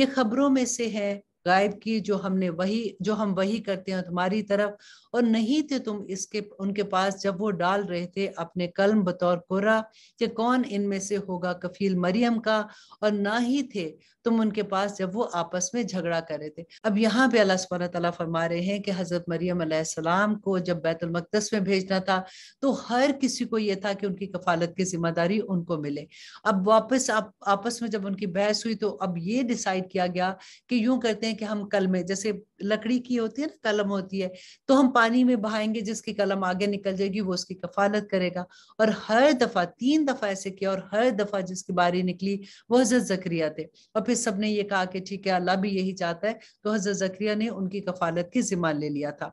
ये खबरों में से है गायब की जो हमने वही जो हम वही करते हैं तुम्हारी तरफ और नहीं थे तुम इसके उनके पास जब वो डाल रहे थे अपने कलम बतौर कोरा कि कौन इनमें से होगा कफील मरियम का और ना ही थे तुम उनके पास जब वो आपस में झगड़ा कर रहे थे अब यहाँ पे अल्लाह सुबहाना तला फरमा रहे हैं कि हजरत मरियम सलाम को जब बैतुलमकदस में भेजना था तो हर किसी को ये था कि उनकी कफालत की जिम्मेदारी उनको मिले अब वापस आप, आपस में जब उनकी बहस हुई तो अब ये डिसाइड किया गया कि यूं करते हैं कि हम कल में जैसे लकड़ी की होती है ना कलम होती है तो हम पानी में बहाएंगे जिसकी कलम आगे निकल जाएगी वो उसकी कफालत करेगा और हर दफा तीन दफा ऐसे किया और हर दफा जिसकी बारी निकली वो हजरत जक्रिया थे और फिर फिर सबने ये कहा कि ठीक है अल्लाह भी यही चाहता है तो हजरत जक्रिया ने उनकी कफालत की जिम्मा ले लिया था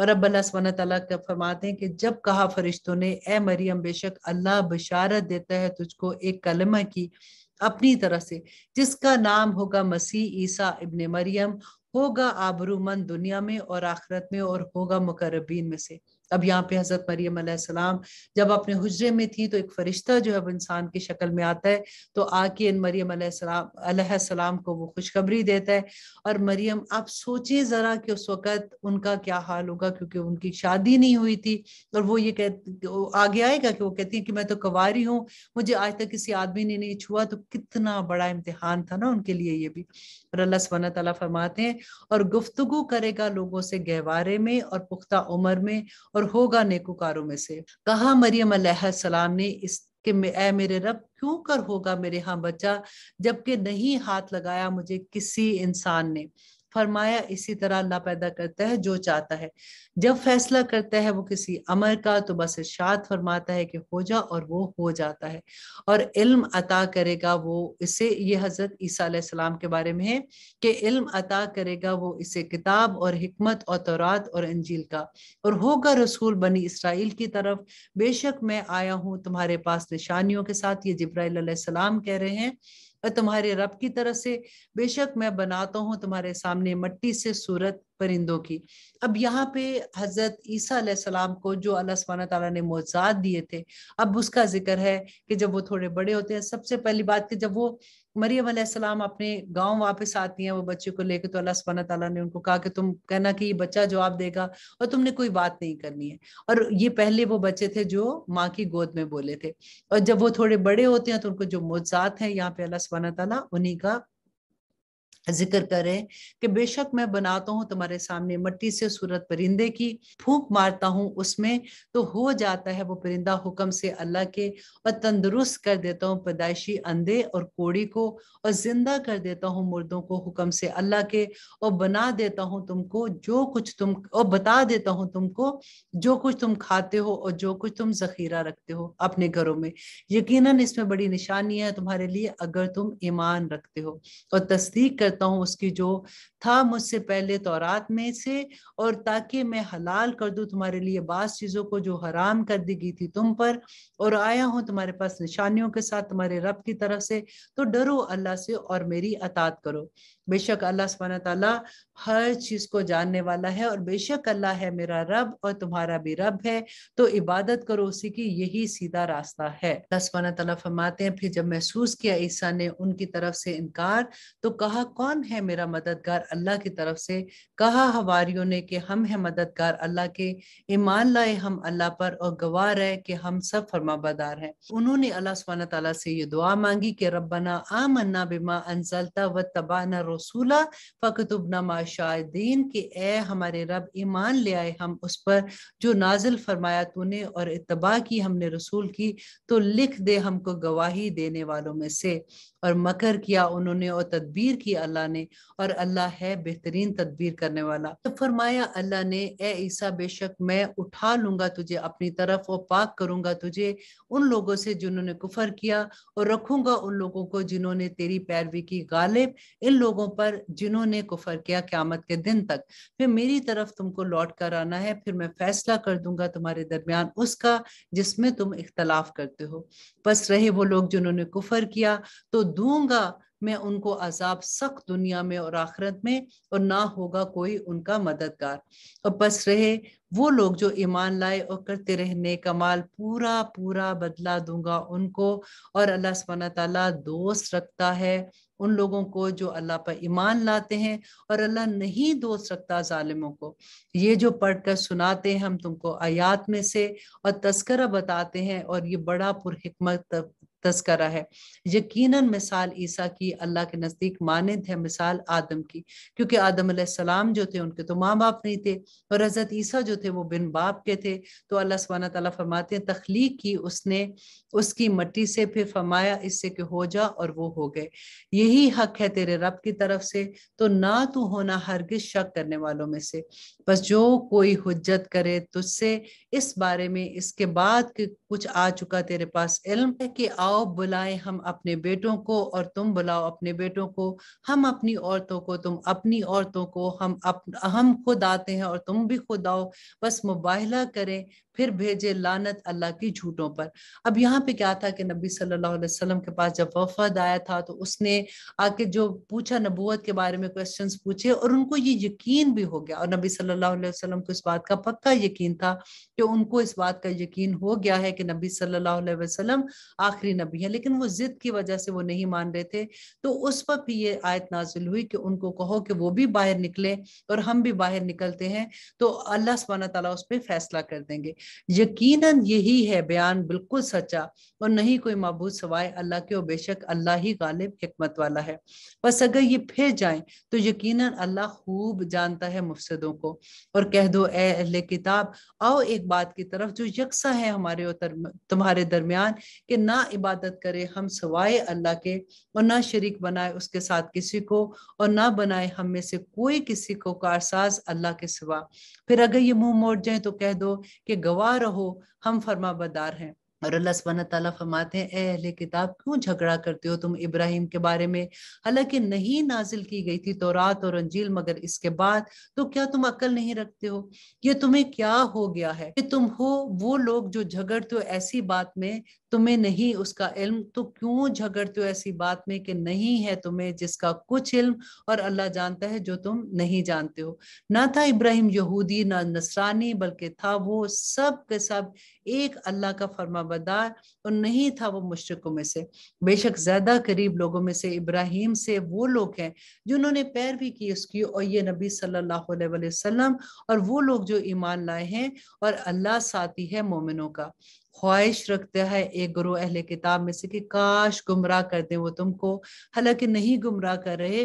और अब अल्लाह सुबहाना तला फरमाते हैं कि जब कहा फरिश्तों ने ए मरियम बेशक अल्लाह बशारत देता है तुझको एक कलमा की अपनी तरह से जिसका नाम होगा मसीह ईसा इब्ने मरियम होगा आबरूमंद दुनिया में और आखरत में और होगा मुकरबीन में से अब यहाँ पे हजरत मरियम सलाम जब अपने हजरे में थी तो एक फरिश्ता जो है वो इंसान की शक्ल में आता है तो आके इन मरियम सलाम को वो खुशखबरी देता है और मरियम आप सोचिए ज़रा कि उस वक़्त उनका क्या हाल होगा क्योंकि उनकी शादी नहीं हुई थी और वो ये कह आगे आएगा कि वो कहती है कि मैं तो कवारी हूँ मुझे आज तक किसी आदमी ने नहीं छुआ तो कितना बड़ा इम्तहान था ना उनके लिए ये भी पर अल्लाह सुबह तला फरमाते हैं और गुफ्तगु करेगा लोगों से गहवारे में और पुख्ता उम्र में और होगा नेकुकारों में से कहा मरियम सलाम ने इस कि ए मेरे रब क्यों कर होगा मेरे यहाँ बच्चा जबकि नहीं हाथ लगाया मुझे किसी इंसान ने फरमाया इसी तरह अल्लाह पैदा करता है जो चाहता है जब फैसला करता है वो किसी अमर का तो बस इर्शाद फरमाता है कि हो जा और वो हो जाता है और इल्म अता करेगा वो इसे ये हजरत ईसा सलाम के बारे में है कि इल्म अता करेगा वो इसे किताब और हमत और तौरात और अंजील का और होगा रसूल बनी इसराइल की तरफ बेशक मैं आया हूँ तुम्हारे पास निशानियों के साथ ये जब्राईसलाम कह रहे हैं और तुम्हारे रब की तरफ से बेशक मैं बनाता हूँ तुम्हारे सामने मट्टी से सूरत परिंदों की अब यहाँ पे हजरत ईसा सलाम को जो अल्लाह ताला ने मोजाद दिए थे अब उसका जिक्र है कि जब वो थोड़े बड़े होते हैं सबसे पहली बात कि जब वो मरियम सलाम अपने गांव वापस आती हैं वो बच्चे को लेकर तो अल्लाह सुबहाना तला ने उनको कहा कि तुम कहना कि ये बच्चा जवाब देगा और तुमने कोई बात नहीं करनी है और ये पहले वो बच्चे थे जो माँ की गोद में बोले थे और जब वो थोड़े बड़े होते हैं तो उनको जो मोजात हैं यहाँ पे अल्लाह सुबहाना तला उन्हीं का जिक्र करें कि बेशक मैं बनाता हूँ तुम्हारे सामने मट्टी से सूरत परिंदे की फूंक मारता हूँ उसमें तो हो जाता है वो परिंदा हुक्म से अल्लाह के और तंदुरुस्त कर देता हूँ पैदाइशी अंधे और कोड़ी को और जिंदा कर देता हूँ मुर्दों को हुक्म से अल्लाह के और बना देता हूँ तुमको जो कुछ तुम और बता देता हूँ तुमको जो कुछ तुम खाते हो और जो कुछ तुम जखीरा रखते हो अपने घरों में यकीन इसमें बड़ी निशानियां है तुम्हारे लिए अगर तुम ईमान रखते हो और तस्दीक कर रहता हूँ उसकी जो था मुझसे पहले तो रात में से और ताकि मैं हलाल कर दूँ तुम्हारे लिए बास चीज़ों को जो हराम कर दी गई थी तुम पर और आया हूँ तुम्हारे पास निशानियों के साथ तुम्हारे रब की तरफ से तो डरो अल्लाह से और मेरी अतात करो बेशक अल्लाह सुबहाना तला हर चीज़ को जानने वाला है और बेशक अल्लाह है मेरा रब और तुम्हारा भी रब है तो इबादत करो उसी की यही सीधा रास्ता है अल्लाह सुबहाना तला फरमाते हैं फिर जब महसूस किया ईसा ने उनकी तरफ से इनकार तो कहा कौन है मेरा मददगार अल्लाह की तरफ से कहा हवारियों ने कि हम हैं मददगार अल्लाह के ईमान लाए हम अल्लाह पर और गवाह रहे कि हम सब फरमाबदार हैं उन्होंने अल्लाह सुबहाना तला से ये दुआ मांगी कि रब्बना आमन्ना बिमा अनजलता व तबाना रसूला फ़कतुबना माशादीन के ए हमारे रब ईमान ले आए हम उस पर जो नाजिल फरमाया तूने और इतबा की हमने रसूल की तो लिख दे हमको गवाही देने वालों में से और मकर किया उन्होंने और तदबीर की अल्लाह ने और अल्लाह है बेहतरीन तदबीर करने वाला तो फरमाया अल्लाह ने ए ईसा बेशक मैं उठा लूंगा तुझे अपनी तरफ और पाक करूंगा तुझे उन लोगों से जिन्होंने कुफर किया और रखूंगा उन लोगों को जिन्होंने तेरी पैरवी की गालिब इन लोगों पर जिन्होंने कुफर किया क्यामत के दिन तक फिर मेरी तरफ तुमको लौट कर आना है फिर मैं फैसला कर दूंगा तुम्हारे दरमियान उसका जिसमें तुम इख्तलाफ करते हो बस रहे वो लोग जिन्होंने कुफर किया तो दूंगा मैं उनको अजाब सख्त दुनिया में और आखरत में और ना होगा कोई उनका मददगार और बस रहे वो लोग जो ईमान लाए और करते रहने कमाल पूरा पूरा बदला दूंगा उनको और अल्लाह सुबहाना तला दोस्त रखता है उन लोगों को जो अल्लाह पर ईमान लाते हैं और अल्लाह नहीं दोस्त रखता ालिमों को ये जो पढ़कर सुनाते हैं हम तुमको आयात में से और तस्करा बताते हैं और ये बड़ा पुरहिकमत तस्करा है यकीनन मिसाल ईसा की अल्लाह के नज़दीक मानद है मिसाल आदम की क्योंकि आदम सलाम जो थे उनके तो माँ बाप नहीं थे और हज़रत ईसा जो थे वो बिन बाप के थे तो अल्लाह सुबहाना तला फरमाते हैं तख्लीक की उसने उसकी मट्टी से फिर फरमाया इससे कि हो जा और वो हो गए यही हक है तेरे रब की तरफ से तो ना तू होना हरगिज शक करने वालों में से बस जो कोई हजत करे तुझसे इस बारे में इसके बाद कुछ आ चुका तेरे पास इल्म है कि आ आओ बुलाए हम अपने बेटों को और तुम बुलाओ अपने बेटों को हम अपनी औरतों को तुम अपनी औरतों को हम अप, हम खुद आते हैं और तुम भी खुद आओ बस मुबाहला करें फिर भेजे लानत अल्लाह की झूठों पर अब यहाँ पे क्या था कि नबी सल्लल्लाहु अलैहि वसल्लम के पास जब वफद आया था तो उसने आके जो पूछा नबूत के बारे में क्वेश्चन पूछे और उनको ये यकीन भी हो गया और नबी सल्लल्लाहु अलैहि वसल्लम को इस बात का पक्का यकीन था कि उनको इस बात का यकीन हो गया है कि नबी सल्लल्लाहु अलैहि वसल्लम आखिरी नबी हैं लेकिन वो जिद की वजह से वो नहीं मान रहे थे तो उस पर भी ये आयत नाजिल हुई कि उनको कहो कि वो भी बाहर निकले और हम भी बाहर निकलते हैं तो अल्लाह सुबहाना तला उस पर फैसला कर देंगे यकीन यही है बयान बिल्कुल सच्चा और नहीं कोई मबूद सवाए अल्लाह के और बेशक अल्लाह ही गालिब हमत वाला है बस अगर ये फिर जाए तो यकीन अल्लाह खूब जानता है मुफसदों को और कह दो अहले किताब आओ एक बात की तरफ जो यकसा है हमारे और तुम्हारे दरमियान कि ना इबाद इबादत करे हम सवाए अल्लाह के और ना शरीक बनाए उसके साथ किसी को और ना बनाए हम में से कोई किसी को कारसाज अल्लाह के सिवा फिर अगर ये मुंह मोड़ जाए तो कह दो कि गवाह रहो हम फर्माबदार हैं और अल्लाह सुबहाना तला फरमाते हैं ए अहले किताब क्यों झगड़ा करते हो तुम इब्राहिम के बारे में हालांकि नहीं नाजिल की गई थी तोरात और अंजील मगर इसके बाद तो क्या तुम अकल नहीं रखते हो ये तुम्हें क्या हो गया है कि तुम हो वो लोग जो झगड़ते हो ऐसी बात में तुम्हें नहीं उसका इल्म तो क्यों झगड़ते हो ऐसी बात में कि नहीं है तुम्हें जिसका कुछ इल्म और अल्लाह जानता है जो तुम नहीं जानते हो ना था इब्राहिम यहूदी ना नसरानी बल्कि था वो सब के सब एक अल्लाह का फर्माबदार और नहीं था वो मुशरकों में से बेशक ज्यादा करीब लोगों में से इब्राहिम से वो लोग हैं जिन्होंने पैर भी की उसकी और ये नबी सल्लल्लाहु अलैहि वसल्लम और वो लोग जो ईमान लाए हैं और अल्लाह साथी है मोमिनों का ख्वाहिश रखते हैं एक गुरु अहले किताब में से कि काश गुमराह कर दे वो तुमको हालांकि नहीं गुमराह कर रहे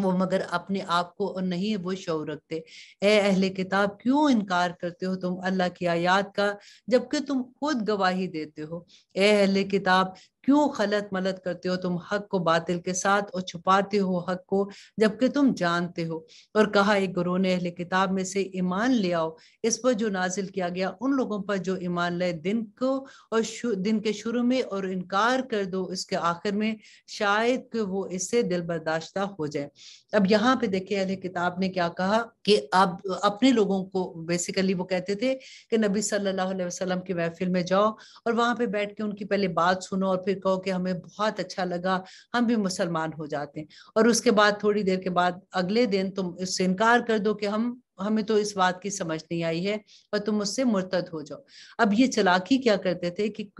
वो मगर अपने आप को और नहीं वो शौर रखते ए अहले किताब क्यों इनकार करते हो तुम अल्लाह की आयात का जबकि तुम खुद गवाही देते हो ए अहले किताब क्यों खलत मलत करते हो तुम हक को बातिल के साथ और छुपाते हो हक को जबकि तुम जानते हो और कहा एक गुरु ने अहले किताब में से ईमान ले आओ इस पर जो नाजिल किया गया उन लोगों पर जो ईमान लाए दिन को और दिन के शुरू में और इनकार कर दो इसके आखिर में शायद कि वो इससे दिल बर्दाश्ता हो जाए अब यहाँ पे देखिए अहले किताब ने क्या कहा कि आप अपने लोगों को बेसिकली वो कहते थे कि नबी सल्लल्लाहु अलैहि वसल्लम की महफिल में जाओ और वहां पे बैठ के उनकी पहले बात सुनो और फिर कहो कि हमें बहुत अच्छा लगा हम भी मुसलमान हो जाते हैं और उसके बाद थोड़ी देर के बाद अगले दिन तुम इससे इनकार कर दो कि हम हमें तो इस बात की समझ नहीं आई है और तुम उससे मुर्तद हो जाओ अब ये चलाकी क्या करते थे कि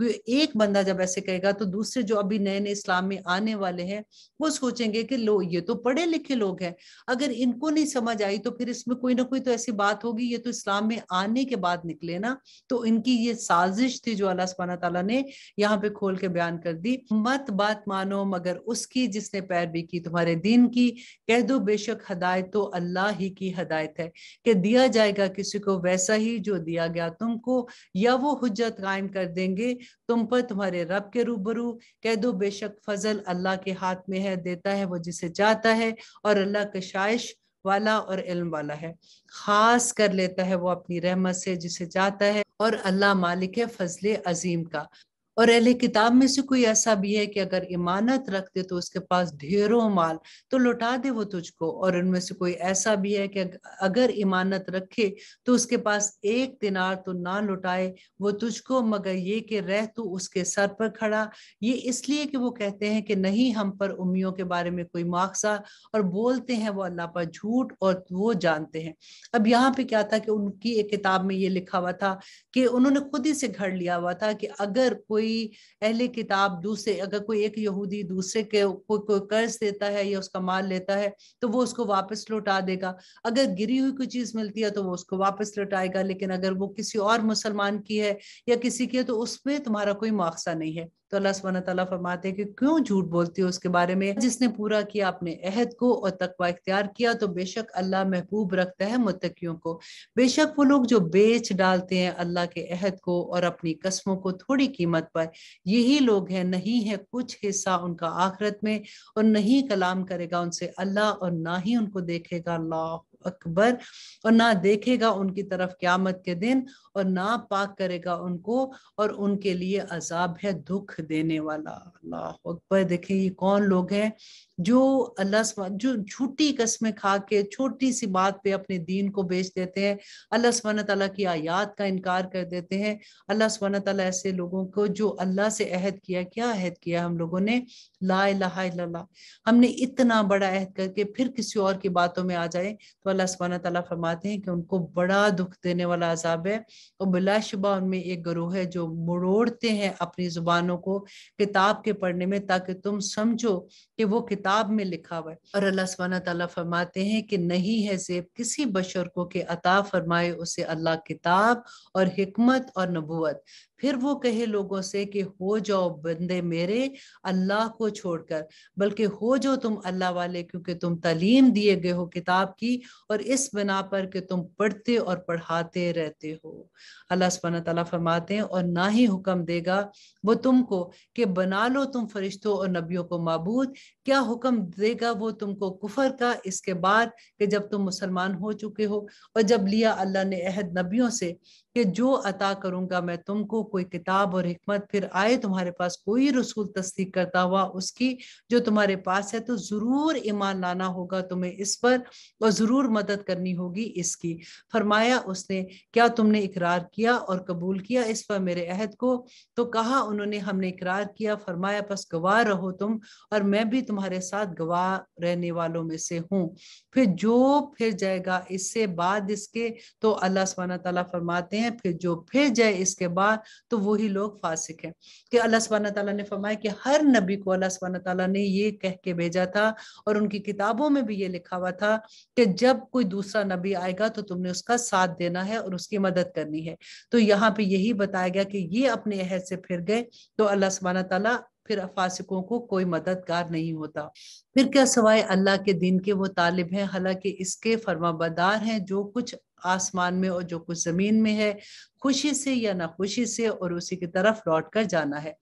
एक बंदा जब ऐसे कहेगा तो दूसरे जो अभी नए नए इस्लाम में आने वाले हैं वो सोचेंगे कि लो ये तो पढ़े लिखे लोग हैं अगर इनको नहीं समझ आई तो फिर इसमें कोई ना कोई तो ऐसी बात होगी ये तो इस्लाम में आने के बाद निकले ना तो इनकी ये साजिश थी जो अल्लाह सुबहाना तला ने यहाँ पे खोल के बयान कर दी मत बात मानो मगर उसकी जिसने पैरवी की तुम्हारे दिन की कह दो बेशक हदायत तो अल्लाह ही की हदायत है कि दिया जाएगा किसी को वैसा ही जो दिया गया तुमको या वो हजत कायम कर देंगे तुम पर तुम्हारे रब के रूबरू कह दो बेशक फजल अल्लाह के हाथ में है देता है वो जिसे चाहता है और अल्लाह शाइश वाला और इल्म वाला है खास कर लेता है वो अपनी रहमत से जिसे चाहता है और अल्लाह मालिक है फजल अजीम का और अहले किताब में से कोई ऐसा भी है कि अगर इमानत रख दे तो उसके पास ढेरों माल तो लौटा दे वो तुझको और उनमें से कोई ऐसा भी है कि अगर इमानत रखे तो उसके पास एक दिनार तो ना लौटाए वो तुझको मगर ये कि रह तू उसके सर पर खड़ा ये इसलिए कि वो कहते हैं कि नहीं हम पर उमियों के बारे में कोई माकसा और बोलते हैं वो अल्लाह पर झूठ और वो जानते हैं अब यहाँ पे क्या था कि उनकी एक किताब में ये लिखा हुआ था कि उन्होंने खुद ही से घर लिया हुआ था कि अगर कोई कोई अहले किताब दूसरे अगर कोई एक यहूदी दूसरे के कोई को कर्ज देता है या उसका माल लेता है तो वो उसको वापस लौटा देगा अगर गिरी हुई कोई चीज मिलती है तो वो उसको वापस लौटाएगा लेकिन अगर वो किसी और मुसलमान की है या किसी की है तो उसमें तुम्हारा कोई मुआवजा नहीं है तो अल्लाह सुबहाना तला फरमाते हैं कि क्यों झूठ बोलती हो उसके बारे में जिसने पूरा किया अपने अहद को और तकवा इख्तियार किया तो बेशक अल्लाह महबूब रखता है मुतकियों को बेशक वो लोग जो बेच डालते हैं अल्लाह के अहद को और अपनी कस्मों को थोड़ी कीमत पर यही लोग हैं नहीं है कुछ हिस्सा उनका आखरत में और नहीं कलाम करेगा उनसे अल्लाह और ना ही उनको देखेगा अल्लाह अकबर और ना देखेगा उनकी तरफ क्यामत के दिन और ना पाक करेगा उनको और उनके लिए अजाब है दुख देने वाला अल्लाह अकबर देखें ये कौन लोग हैं जो अल्लाह जो झूठी कस्में खा के छोटी सी बात पे अपने दीन को बेच देते हैं अल्लाह सुबहान तला की आयात का इनकार कर देते हैं अल्लाह सुबहान तला ऐसे लोगों को जो अल्लाह से अहद किया क्या अहद किया हम लोगों ने ला हमने इतना बड़ा अहद करके फिर किसी और की बातों में आ जाए तो अल्लाह सुबहाना तला फरमाते हैं कि उनको बड़ा दुख देने वाला अजाब है और बिलाशुबा उनमें एक ग्रोह है जो मुड़ोड़ते हैं अपनी जुबानों को किताब के पढ़ने में ताकि तुम समझो कि वो किताब में लिखा हुआ है और अल्लाह सुबहाना तला फरमाते हैं कि नहीं है जेब किसी बशर को कि अता फरमाए उसे अल्लाह किताब और हमत और नबूत फिर वो कहे लोगों से कि हो जाओ बंदे मेरे अल्लाह को छोड़कर बल्कि हो जाओ तुम अल्लाह वाले क्योंकि तुम तालीम दिए गए हो किताब की और इस बिना पर कि तुम पढ़ते और पढ़ाते रहते हो अल्लाह सुबहाना तला फरमाते हैं और ना ही हुक्म देगा वो तुमको कि बना लो तुम फरिश्तों और नबियों को मबूद क्या हुक्म देगा वो तुमको कुफर का इसके बाद कि जब तुम मुसलमान हो चुके हो और जब लिया अल्लाह ने अहद नबियों से कि जो अता करूंगा मैं तुमको कोई किताब और हमत फिर आए तुम्हारे पास कोई रसूल तस्दीक करता हुआ उसकी जो तुम्हारे पास है तो ज़रूर ईमान लाना होगा तुम्हें इस पर और ज़रूर मदद करनी होगी इसकी फरमाया उसने क्या तुमने इकरार किया और कबूल किया इस पर मेरे अहद को तो कहा उन्होंने हमने इकरार किया फरमाया बस गवाह रहो तुम और मैं भी तुम्हारे साथ गवाह रहने वालों में से हूँ फिर जो फिर जाएगा इससे बाद इसके तो अल्लाह सुबहाना तला फरमाते हैं फिर जो फिर जाए इसके बाद तो वही लोग फासिक हैं कि अल्लाह सुबहाना तला ने फरमाया कि हर नबी को अल्लाह सब तला ने ये कह के भेजा था और उनकी किताबों में भी ये लिखा हुआ था कि जब कोई दूसरा नबी आएगा तो तुमने उसका साथ देना है और उसकी मदद करनी है तो यहाँ पे यही बताया गया कि ये अपने अहद से फिर गए तो अल्लाह सब तला फिर फासिकों को कोई मददगार नहीं होता फिर क्या सवाए अल्लाह के दिन के वो तालिब हैं हालांकि इसके फर्माबदार हैं जो कुछ आसमान में और जो कुछ जमीन में है खुशी से या ना खुशी से और उसी की तरफ लौट कर जाना है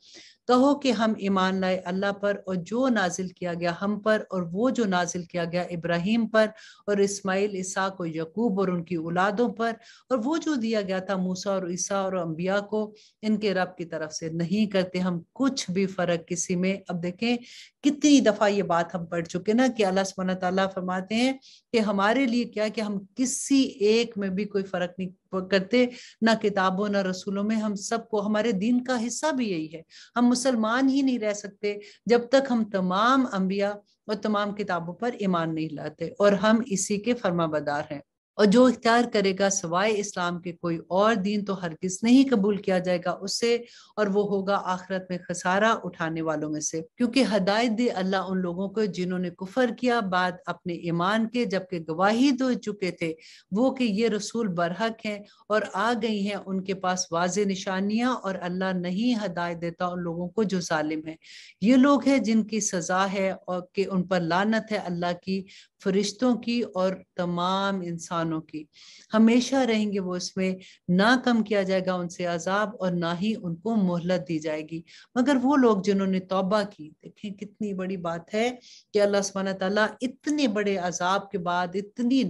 कहो कि हम ईमान लाए अल्लाह पर और जो नाजिल किया गया हम पर और वो जो नाजिल किया गया इब्राहिम पर और इस्माइल ईसा को यकूब और उनकी औलादों पर और वो जो दिया गया था मूसा और ईसा और अम्बिया को इनके रब की तरफ से नहीं करते हम कुछ भी फर्क किसी में अब देखें कितनी दफ़ा ये बात हम पढ़ चुके ना कि अल्लाह सुबह तला फरमाते हैं कि हमारे लिए क्या कि हम किसी एक में भी कोई फर्क नहीं करते ना किताबों ना रसूलों में हम सबको हमारे दीन का हिस्सा भी यही है हम मुसलमान ही नहीं रह सकते जब तक हम तमाम अंबिया और तमाम किताबों पर ईमान नहीं लाते और हम इसी के फर्माबदार हैं और जो इख्तियार करेगा सवाए इस्लाम के कोई और दीन तो हर किस नहीं कबूल किया जाएगा उससे और वो होगा आखिरत में खसारा उठाने वालों में से क्योंकि हदायत दी अल्लाह उन लोगों को जिन्होंने कुफर किया बाद अपने ईमान के जबकि गवाही दे चुके थे वो कि ये रसूल बरहक हैं और आ गई हैं उनके पास वाज निशानियां और अल्लाह नहीं हदायत देता उन लोगों को जो जालिम है ये लोग हैं जिनकी सजा है और उन पर लानत है अल्लाह की फरिश्तों की और तमाम इंसानों की हमेशा रहेंगे वो इसमें ना कम किया जाएगा उनसे अजाब और ना ही उनको मोहलत दी जाएगी मगर वो लोग जिन्होंने तोबा की देखें कितनी बड़ी बात है कि अल्लाह सुबहाना तला इतने बड़े अजाब के बाद इतनी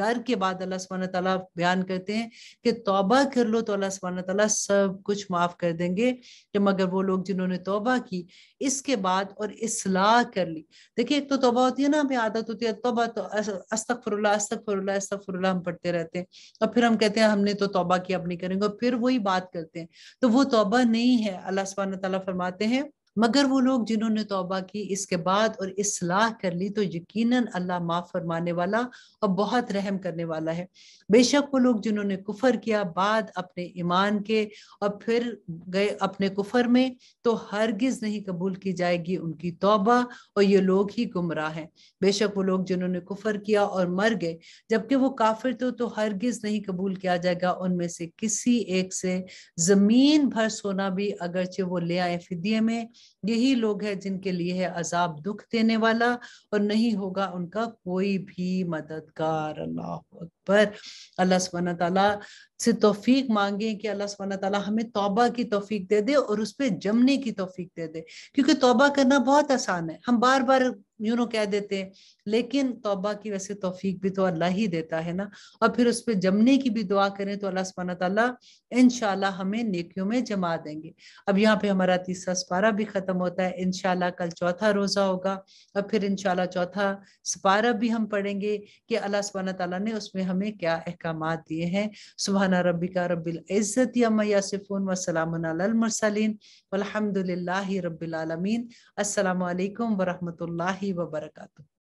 डर के बाद अल्लाह सुबहाना तला बयान करते हैं कि तोबा कर लो तो अल्लाह सुबहाना तला सब कुछ माफ कर देंगे कि मगर वो लोग जिन्होंने तोबा की इसके बाद और इसलाह कर ली देखिए एक तो तौबा होती है ना हमें आदत होती है तो तोबा तो अस्तफरल्ला अस्तफरल्ला अस्तफरल्ला हम पढ़ते रहते हैं और फिर हम कहते हैं हमने तो तोबा की अब नहीं करेंगे और फिर वही बात करते हैं तो वो तोबा नहीं है अल्लाह सुबहाना तला फरमाते हैं मगर वो लोग जिन्होंने तोबा की इसके बाद और इसलाह कर ली तो यकीनन अल्लाह माफ़ फरमाने वाला और बहुत रहम करने वाला है बेशक वो लोग जिन्होंने कुफर किया बाद अपने ईमान के और फिर गए अपने कुफर में तो हरगिज़ नहीं कबूल की जाएगी उनकी तोबा और ये लोग ही गुमराह हैं बेशक वो लोग जिन्होंने कुफर किया और मर गए जबकि वो काफिर तो, तो हरगिज़ नहीं कबूल किया जाएगा उनमें से किसी एक से ज़मीन भर सोना भी अगरचे वो ले आए फिदिये में यही लोग हैं जिनके लिए है अजाब दुख देने वाला और नहीं होगा उनका कोई भी मददगार अल्लाह अकबर अल्लाह सुबहाना तला से तोफीक मांगे कि अल्लाह सुबहाना तला हमें तोबा की तोफीक दे दे और उस पर जमने की तोफीक दे दे क्योंकि तोबा करना बहुत आसान है हम बार बार यू नो कह देते हैं लेकिन तोबा की वैसे तोफीक भी तो अल्लाह ही देता है ना और फिर उस पर जमने की भी दुआ करें तो अल्लाह सुबहाना तला इन हमें नेकियों में जमा देंगे अब यहाँ पे हमारा तीसरा सपारा भी ख़त्म होता है इन कल चौथा रोज़ा होगा और फिर इन चौथा सपारा भी हम पढ़ेंगे कि अल्लाह सुबहाना तला ने उसमें हमें क्या अहकाम दिए हैं सुबह سبحان ربك رب العزة ما يصفون وسلام على المرسلين والحمد لله رب العالمين السلام عليكم ورحمة الله وبركاته